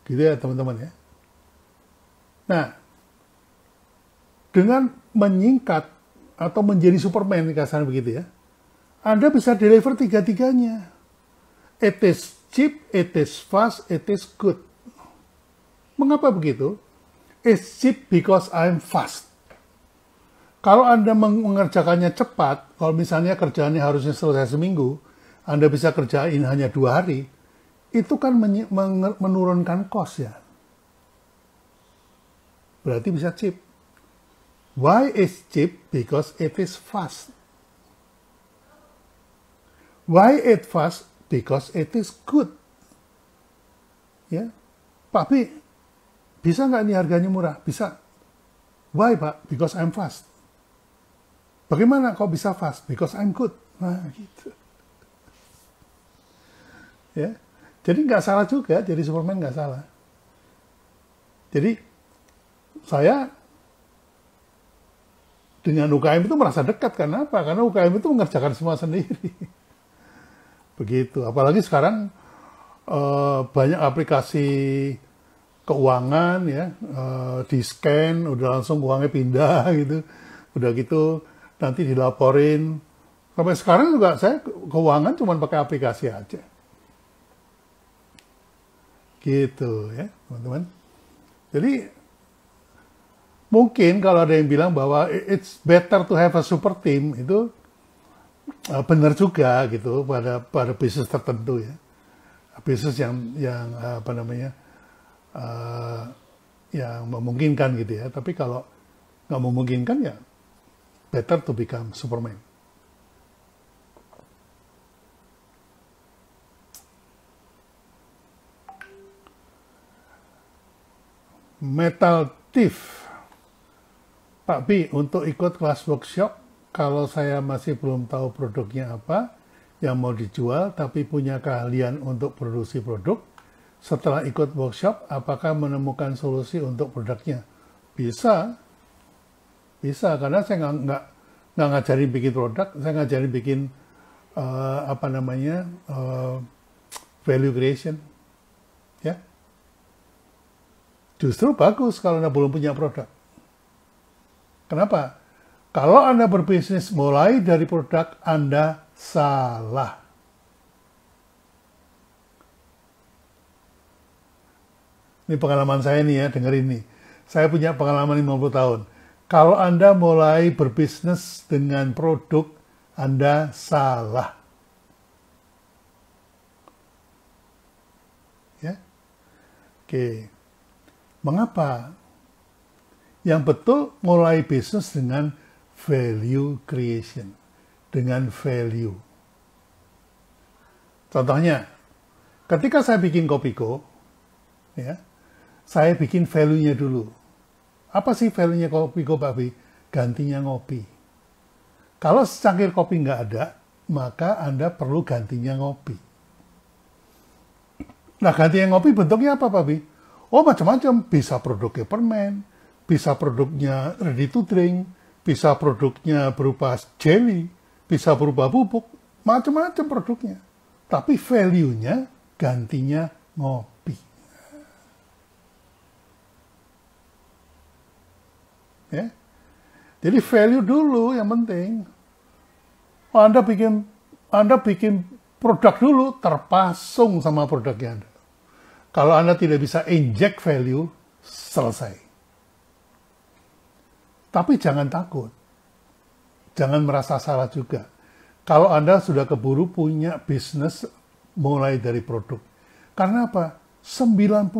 Gitu ya teman-teman ya. Nah, dengan menyingkat atau menjadi Superman kasarnya begitu ya, Anda bisa deliver tiga-tiganya. It is cheap, it is fast, it is good. Mengapa begitu? It's cheap because I'm fast. Kalau Anda mengerjakannya cepat, kalau misalnya kerjaannya harusnya selesai seminggu, Anda bisa kerjain hanya dua hari, itu kan menurunkan kos ya. Berarti bisa cheap. Why is cheap? Because it is fast. Why it fast? Because it is good. Ya, Pak Pi, bisa nggak ini harganya murah? Bisa. Why Pak? Because I'm fast. Bagaimana kau bisa fast? Because I'm good. Nah gitu. Ya, jadi nggak salah juga. Jadi Superman nggak salah. Jadi saya dengan UKM itu merasa dekat karena apa? Karena UKM itu mengerjakan semua sendiri. Begitu. Apalagi sekarang eh, banyak aplikasi keuangan ya eh, di scan udah langsung uangnya pindah gitu. Udah gitu nanti dilaporin. Sampai sekarang juga saya keuangan cuma pakai aplikasi aja. Gitu ya, teman-teman. Jadi mungkin kalau ada yang bilang bahwa it's better to have a super team itu uh, benar juga gitu pada pada bisnis tertentu ya bisnis yang yang uh, apa namanya uh, yang memungkinkan gitu ya tapi kalau nggak memungkinkan ya better to become superman metal thief Pak B untuk ikut kelas workshop kalau saya masih belum tahu produknya apa yang mau dijual tapi punya keahlian untuk produksi produk setelah ikut workshop apakah menemukan solusi untuk produknya bisa bisa karena saya nggak nggak nggak ngajarin bikin produk saya ngajarin bikin uh, apa namanya uh, value creation ya justru bagus kalau anda belum punya produk Kenapa? Kalau Anda berbisnis mulai dari produk Anda salah. Ini pengalaman saya nih ya, dengerin ini. Saya punya pengalaman 50 tahun. Kalau Anda mulai berbisnis dengan produk, Anda salah. Ya. Oke. Mengapa? yang betul mulai bisnis dengan value creation, dengan value. Contohnya, ketika saya bikin Kopiko, ya, saya bikin value-nya dulu. Apa sih value-nya Kopiko, Pak Bi? Gantinya ngopi. Kalau secangkir kopi nggak ada, maka Anda perlu gantinya ngopi. Nah, gantinya ngopi bentuknya apa, Pak Bi? Oh, macam-macam. Bisa produknya permen, bisa produknya ready to drink, bisa produknya berupa jelly, bisa berupa bubuk, macam-macam produknya. Tapi value-nya gantinya ngopi. Ya. Jadi value dulu yang penting. Anda bikin Anda bikin produk dulu terpasung sama produknya Anda. Kalau Anda tidak bisa inject value, selesai. Tapi jangan takut. Jangan merasa salah juga. Kalau Anda sudah keburu punya bisnis mulai dari produk. Karena apa? 99%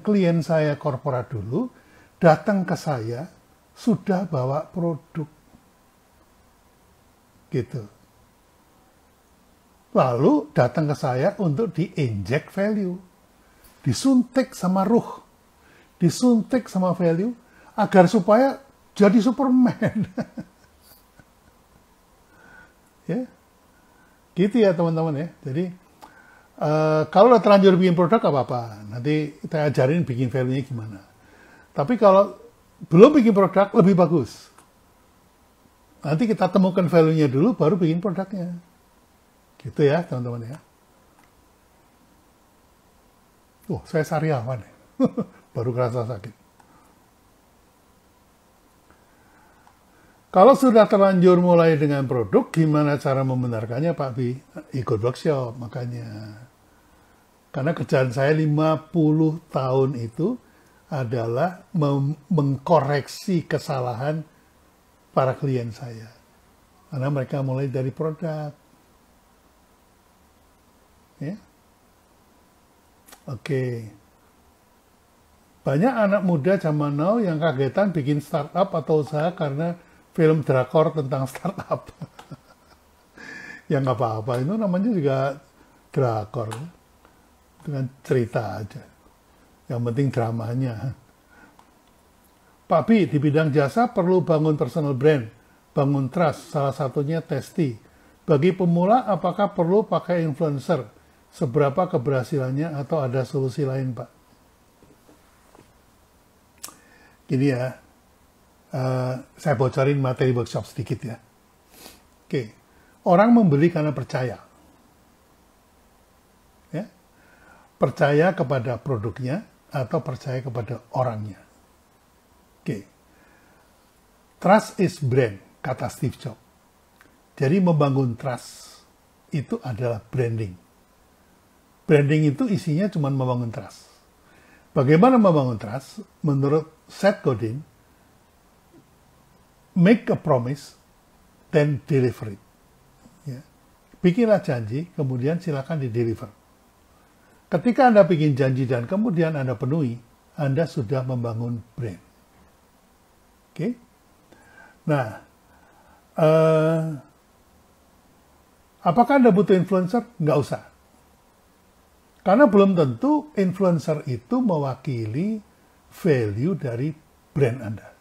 klien saya korporat dulu datang ke saya sudah bawa produk. Gitu. Lalu datang ke saya untuk diinjek value. Disuntik sama ruh. Disuntik sama value, agar supaya jadi Superman. ya, gitu ya teman-teman ya. Jadi uh, kalau udah terlanjur bikin produk apa apa, nanti kita ajarin bikin value gimana. Tapi kalau belum bikin produk lebih bagus. Nanti kita temukan value-nya dulu, baru bikin produknya. Gitu ya teman-teman ya. Wah, oh, saya sariawan ya. baru kerasa sakit. Kalau sudah terlanjur mulai dengan produk, gimana cara membenarkannya Pak Bi? Ikut workshop makanya. Karena kerjaan saya 50 tahun itu adalah mengkoreksi kesalahan para klien saya. Karena mereka mulai dari produk. Ya. Oke. Banyak anak muda zaman now yang kagetan bikin startup atau usaha karena film drakor tentang startup. ya nggak apa-apa, itu namanya juga drakor. Dengan cerita aja. Yang penting dramanya. Pak di bidang jasa perlu bangun personal brand, bangun trust, salah satunya Testi. Bagi pemula, apakah perlu pakai influencer? Seberapa keberhasilannya atau ada solusi lain, Pak? Gini ya, Eh, saya bocorin materi workshop sedikit ya. Oke, okay. orang membeli karena percaya. Ya. Percaya kepada produknya atau percaya kepada orangnya. Oke. Okay. Trust is brand, kata Steve Jobs. Jadi membangun trust itu adalah branding. Branding itu isinya cuma membangun trust. Bagaimana membangun trust? Menurut Seth Godin, make a promise, then deliver it. Ya. Bikinlah janji, kemudian silakan di deliver. Ketika Anda bikin janji dan kemudian Anda penuhi, Anda sudah membangun brand. Oke? Okay? Nah, uh, apakah Anda butuh influencer? Nggak usah. Karena belum tentu influencer itu mewakili value dari brand Anda.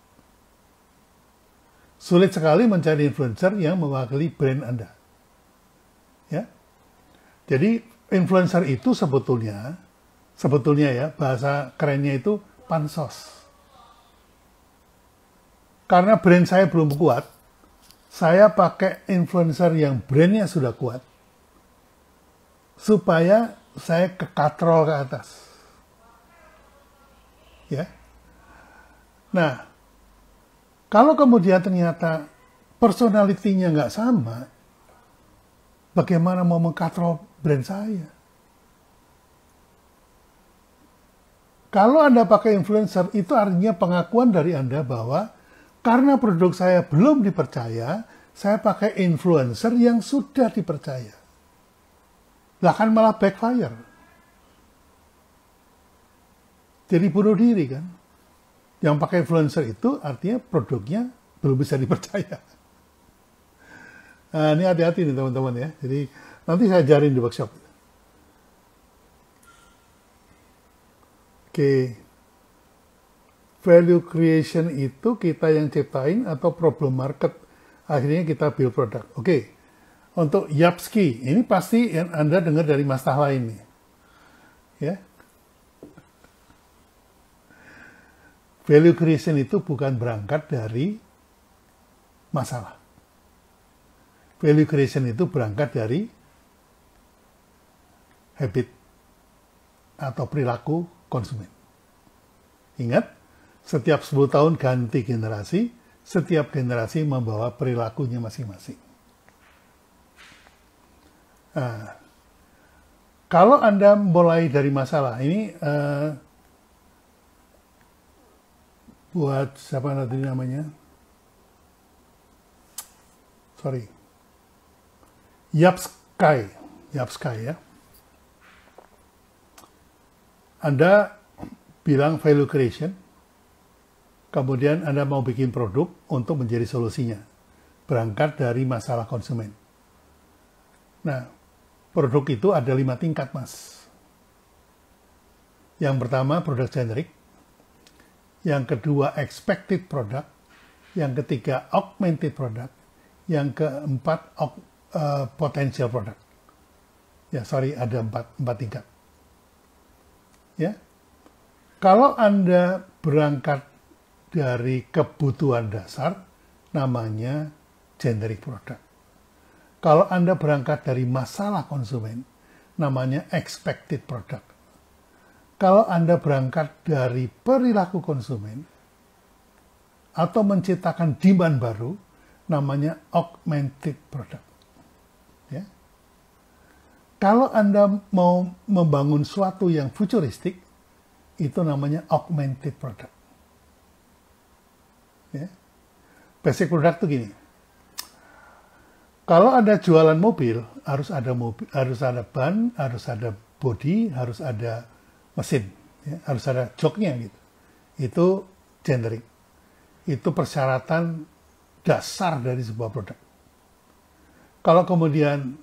Sulit sekali mencari influencer yang mewakili brand Anda. Ya. Jadi influencer itu sebetulnya sebetulnya ya bahasa kerennya itu pansos. Karena brand saya belum kuat, saya pakai influencer yang brandnya sudah kuat supaya saya kekatrol ke atas. Ya. Nah, kalau kemudian ternyata personalitinya nggak sama, bagaimana mau mengkatrol brand saya? Kalau Anda pakai influencer, itu artinya pengakuan dari Anda bahwa karena produk saya belum dipercaya, saya pakai influencer yang sudah dipercaya. Bahkan malah backfire. Jadi bunuh diri kan yang pakai influencer itu artinya produknya belum bisa dipercaya. Nah, ini hati-hati nih teman-teman ya. Jadi nanti saya ajarin di workshop. Oke. Value creation itu kita yang ciptain atau problem market. Akhirnya kita build product. Oke. Untuk Yapski, ini pasti yang Anda dengar dari masalah ini. Ya, Value creation itu bukan berangkat dari masalah. Value creation itu berangkat dari habit atau perilaku konsumen. Ingat, setiap 10 tahun ganti generasi, setiap generasi membawa perilakunya masing-masing. Nah, kalau Anda mulai dari masalah, ini uh, buat siapa nanti namanya? Sorry. Yapskai. Yapskai ya. Anda bilang value creation, kemudian Anda mau bikin produk untuk menjadi solusinya, berangkat dari masalah konsumen. Nah, produk itu ada lima tingkat, Mas. Yang pertama, produk generik, yang kedua expected product, yang ketiga augmented product, yang keempat uh, potential product. Ya, sorry, ada empat, empat tingkat. Ya, kalau Anda berangkat dari kebutuhan dasar, namanya generic product. Kalau Anda berangkat dari masalah konsumen, namanya expected product kalau Anda berangkat dari perilaku konsumen atau menciptakan demand baru, namanya augmented product. Ya. Kalau Anda mau membangun suatu yang futuristik, itu namanya augmented product. Ya. Basic product itu gini. Kalau ada jualan mobil, harus ada mobil, harus ada ban, harus ada body, harus ada mesin ya, harus ada joknya gitu itu generic itu persyaratan dasar dari sebuah produk kalau kemudian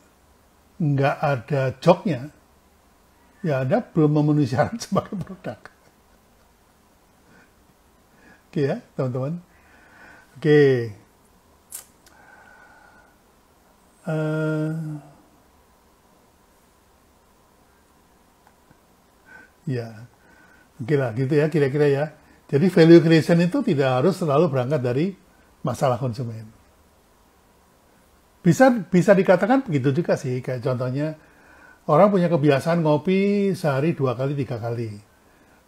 nggak ada joknya ya anda belum memenuhi syarat sebagai produk oke ya teman-teman oke uh, Ya, oke lah gitu ya kira-kira ya. Jadi value creation itu tidak harus selalu berangkat dari masalah konsumen. Bisa bisa dikatakan begitu juga sih, kayak contohnya orang punya kebiasaan ngopi sehari dua kali tiga kali.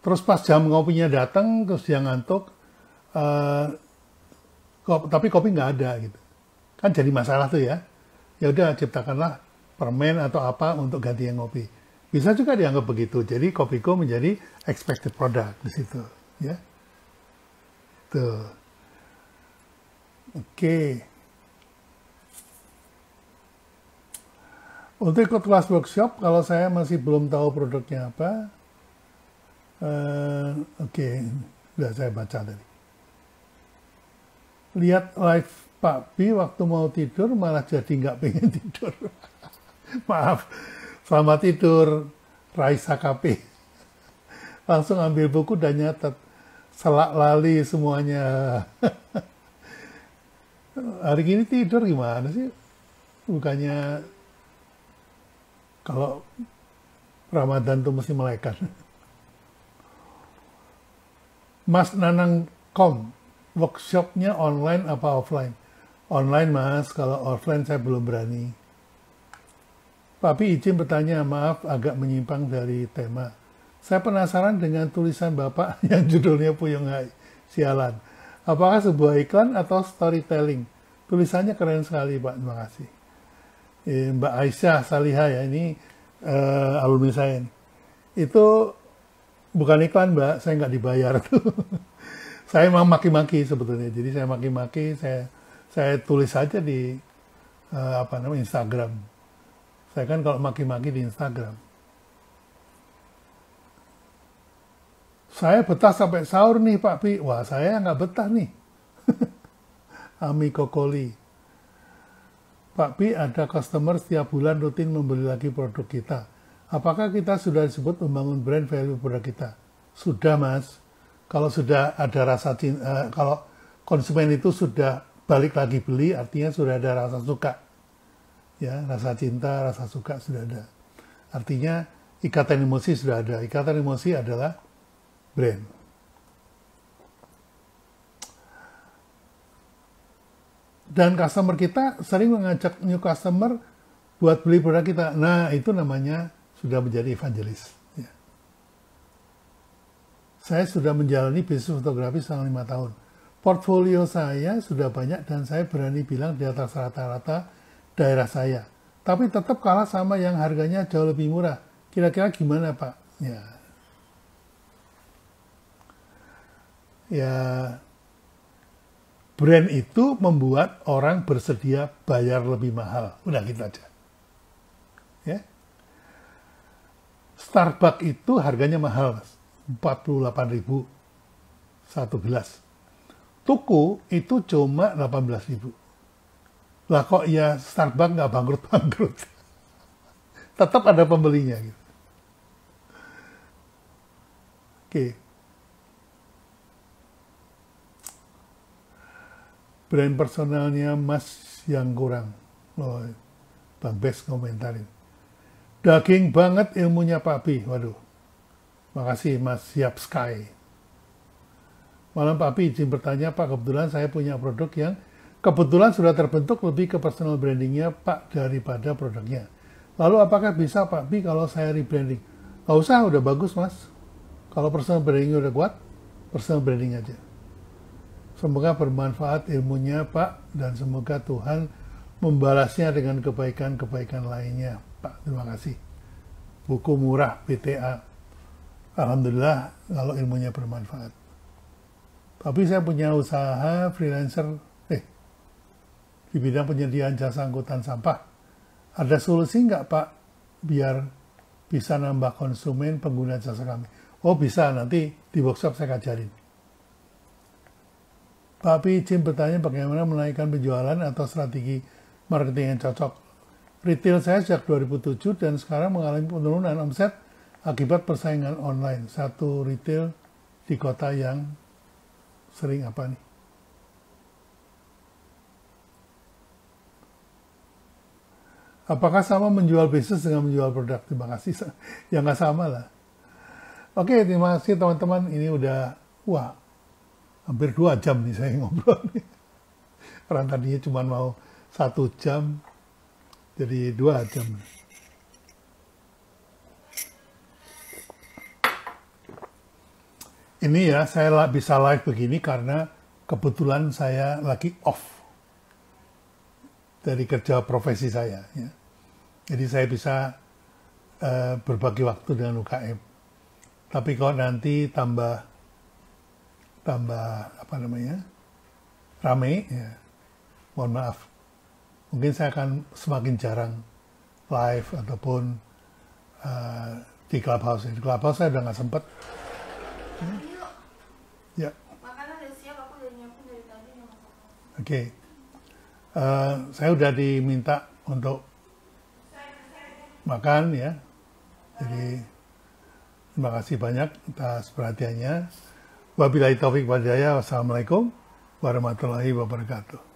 Terus pas jam ngopinya datang, terus dia ngantuk, uh, kop, tapi kopi nggak ada gitu. Kan jadi masalah tuh ya. Ya udah ciptakanlah permen atau apa untuk ganti yang ngopi bisa juga dianggap begitu. Jadi Kopiko menjadi expected product di situ, ya. Oke. Okay. Untuk ikut kelas workshop, kalau saya masih belum tahu produknya apa, uh, oke, okay. udah saya baca tadi. Lihat live Pak Bi waktu mau tidur malah jadi nggak pengen tidur. Maaf, Selamat tidur, Raisa KP. Langsung ambil buku dan nyatet. Selak lali semuanya. Hari ini tidur gimana sih? Bukannya kalau Ramadan tuh mesti melekat. Mas Nanang Kom, workshopnya online apa offline? Online mas, kalau offline saya belum berani. Papi izin bertanya, maaf agak menyimpang dari tema. Saya penasaran dengan tulisan Bapak yang judulnya Puyung Hai, Sialan. Apakah sebuah iklan atau storytelling? Tulisannya keren sekali, Pak. Terima kasih. Eh, Mbak Aisyah Saliha ya, ini eh, alumni saya. Itu bukan iklan, Mbak. Saya nggak dibayar tuh. saya memang maki-maki sebetulnya. Jadi saya maki-maki, saya saya tulis aja di eh, apa namanya Instagram saya kan kalau maki-maki di Instagram. Saya betah sampai sahur nih Pak Pi. Wah saya nggak betah nih. Ami Kokoli. Pak Pi ada customer setiap bulan rutin membeli lagi produk kita. Apakah kita sudah disebut membangun brand value produk kita? Sudah mas. Kalau sudah ada rasa cinta, eh, kalau konsumen itu sudah balik lagi beli, artinya sudah ada rasa suka ya rasa cinta rasa suka sudah ada artinya ikatan emosi sudah ada ikatan emosi adalah brand dan customer kita sering mengajak new customer buat beli produk kita nah itu namanya sudah menjadi evangelis ya. saya sudah menjalani bisnis fotografi selama lima tahun portfolio saya sudah banyak dan saya berani bilang di atas rata-rata daerah saya. Tapi tetap kalah sama yang harganya jauh lebih murah. Kira-kira gimana Pak? Ya. Ya, brand itu membuat orang bersedia bayar lebih mahal. Udah gitu aja. Ya. Starbucks itu harganya mahal, Mas. 48.000 satu gelas. Tuku itu cuma 18.000 lah kok ya Starbucks nggak bangkrut-bangkrut. Tetap ada pembelinya gitu. Oke. Brand personalnya Mas yang kurang. Loh, Bang Bes komentarin. Daging banget ilmunya Papi. Waduh. Makasih Mas Siap Sky. Malam Papi izin bertanya, Pak, kebetulan saya punya produk yang Kebetulan sudah terbentuk lebih ke personal brandingnya Pak daripada produknya. Lalu apakah bisa Pak B kalau saya rebranding? Gak usah, udah bagus mas. Kalau personal brandingnya udah kuat, personal branding aja. Semoga bermanfaat ilmunya Pak dan semoga Tuhan membalasnya dengan kebaikan-kebaikan lainnya. Pak, terima kasih. Buku murah PTA. Alhamdulillah kalau ilmunya bermanfaat. Tapi saya punya usaha freelancer di bidang penyediaan jasa angkutan sampah. Ada solusi nggak Pak biar bisa nambah konsumen pengguna jasa kami? Oh bisa, nanti di workshop saya kajarin. Pak Pi Jim bertanya bagaimana menaikkan penjualan atau strategi marketing yang cocok. Retail saya sejak 2007 dan sekarang mengalami penurunan omset akibat persaingan online. Satu retail di kota yang sering apa nih? Apakah sama menjual bisnis dengan menjual produk? Terima kasih. Ya nggak sama lah. Oke, terima kasih teman-teman. Ini udah, wah, hampir dua jam nih saya ngobrol. Karena tadinya cuma mau satu jam, jadi dua jam. Ini ya, saya bisa live begini karena kebetulan saya lagi off dari kerja profesi saya. Ya. Jadi saya bisa uh, berbagi waktu dengan UKM. Tapi kalau nanti tambah tambah apa namanya rame, ya, mohon maaf, mungkin saya akan semakin jarang live ataupun uh, di clubhouse. Di clubhouse saya udah nggak sempet. Ya. Oke, okay. uh, eh, saya udah diminta untuk makan ya. Jadi terima kasih banyak atas perhatiannya. Wabillahi taufik hidayah. Wassalamualaikum warahmatullahi wabarakatuh.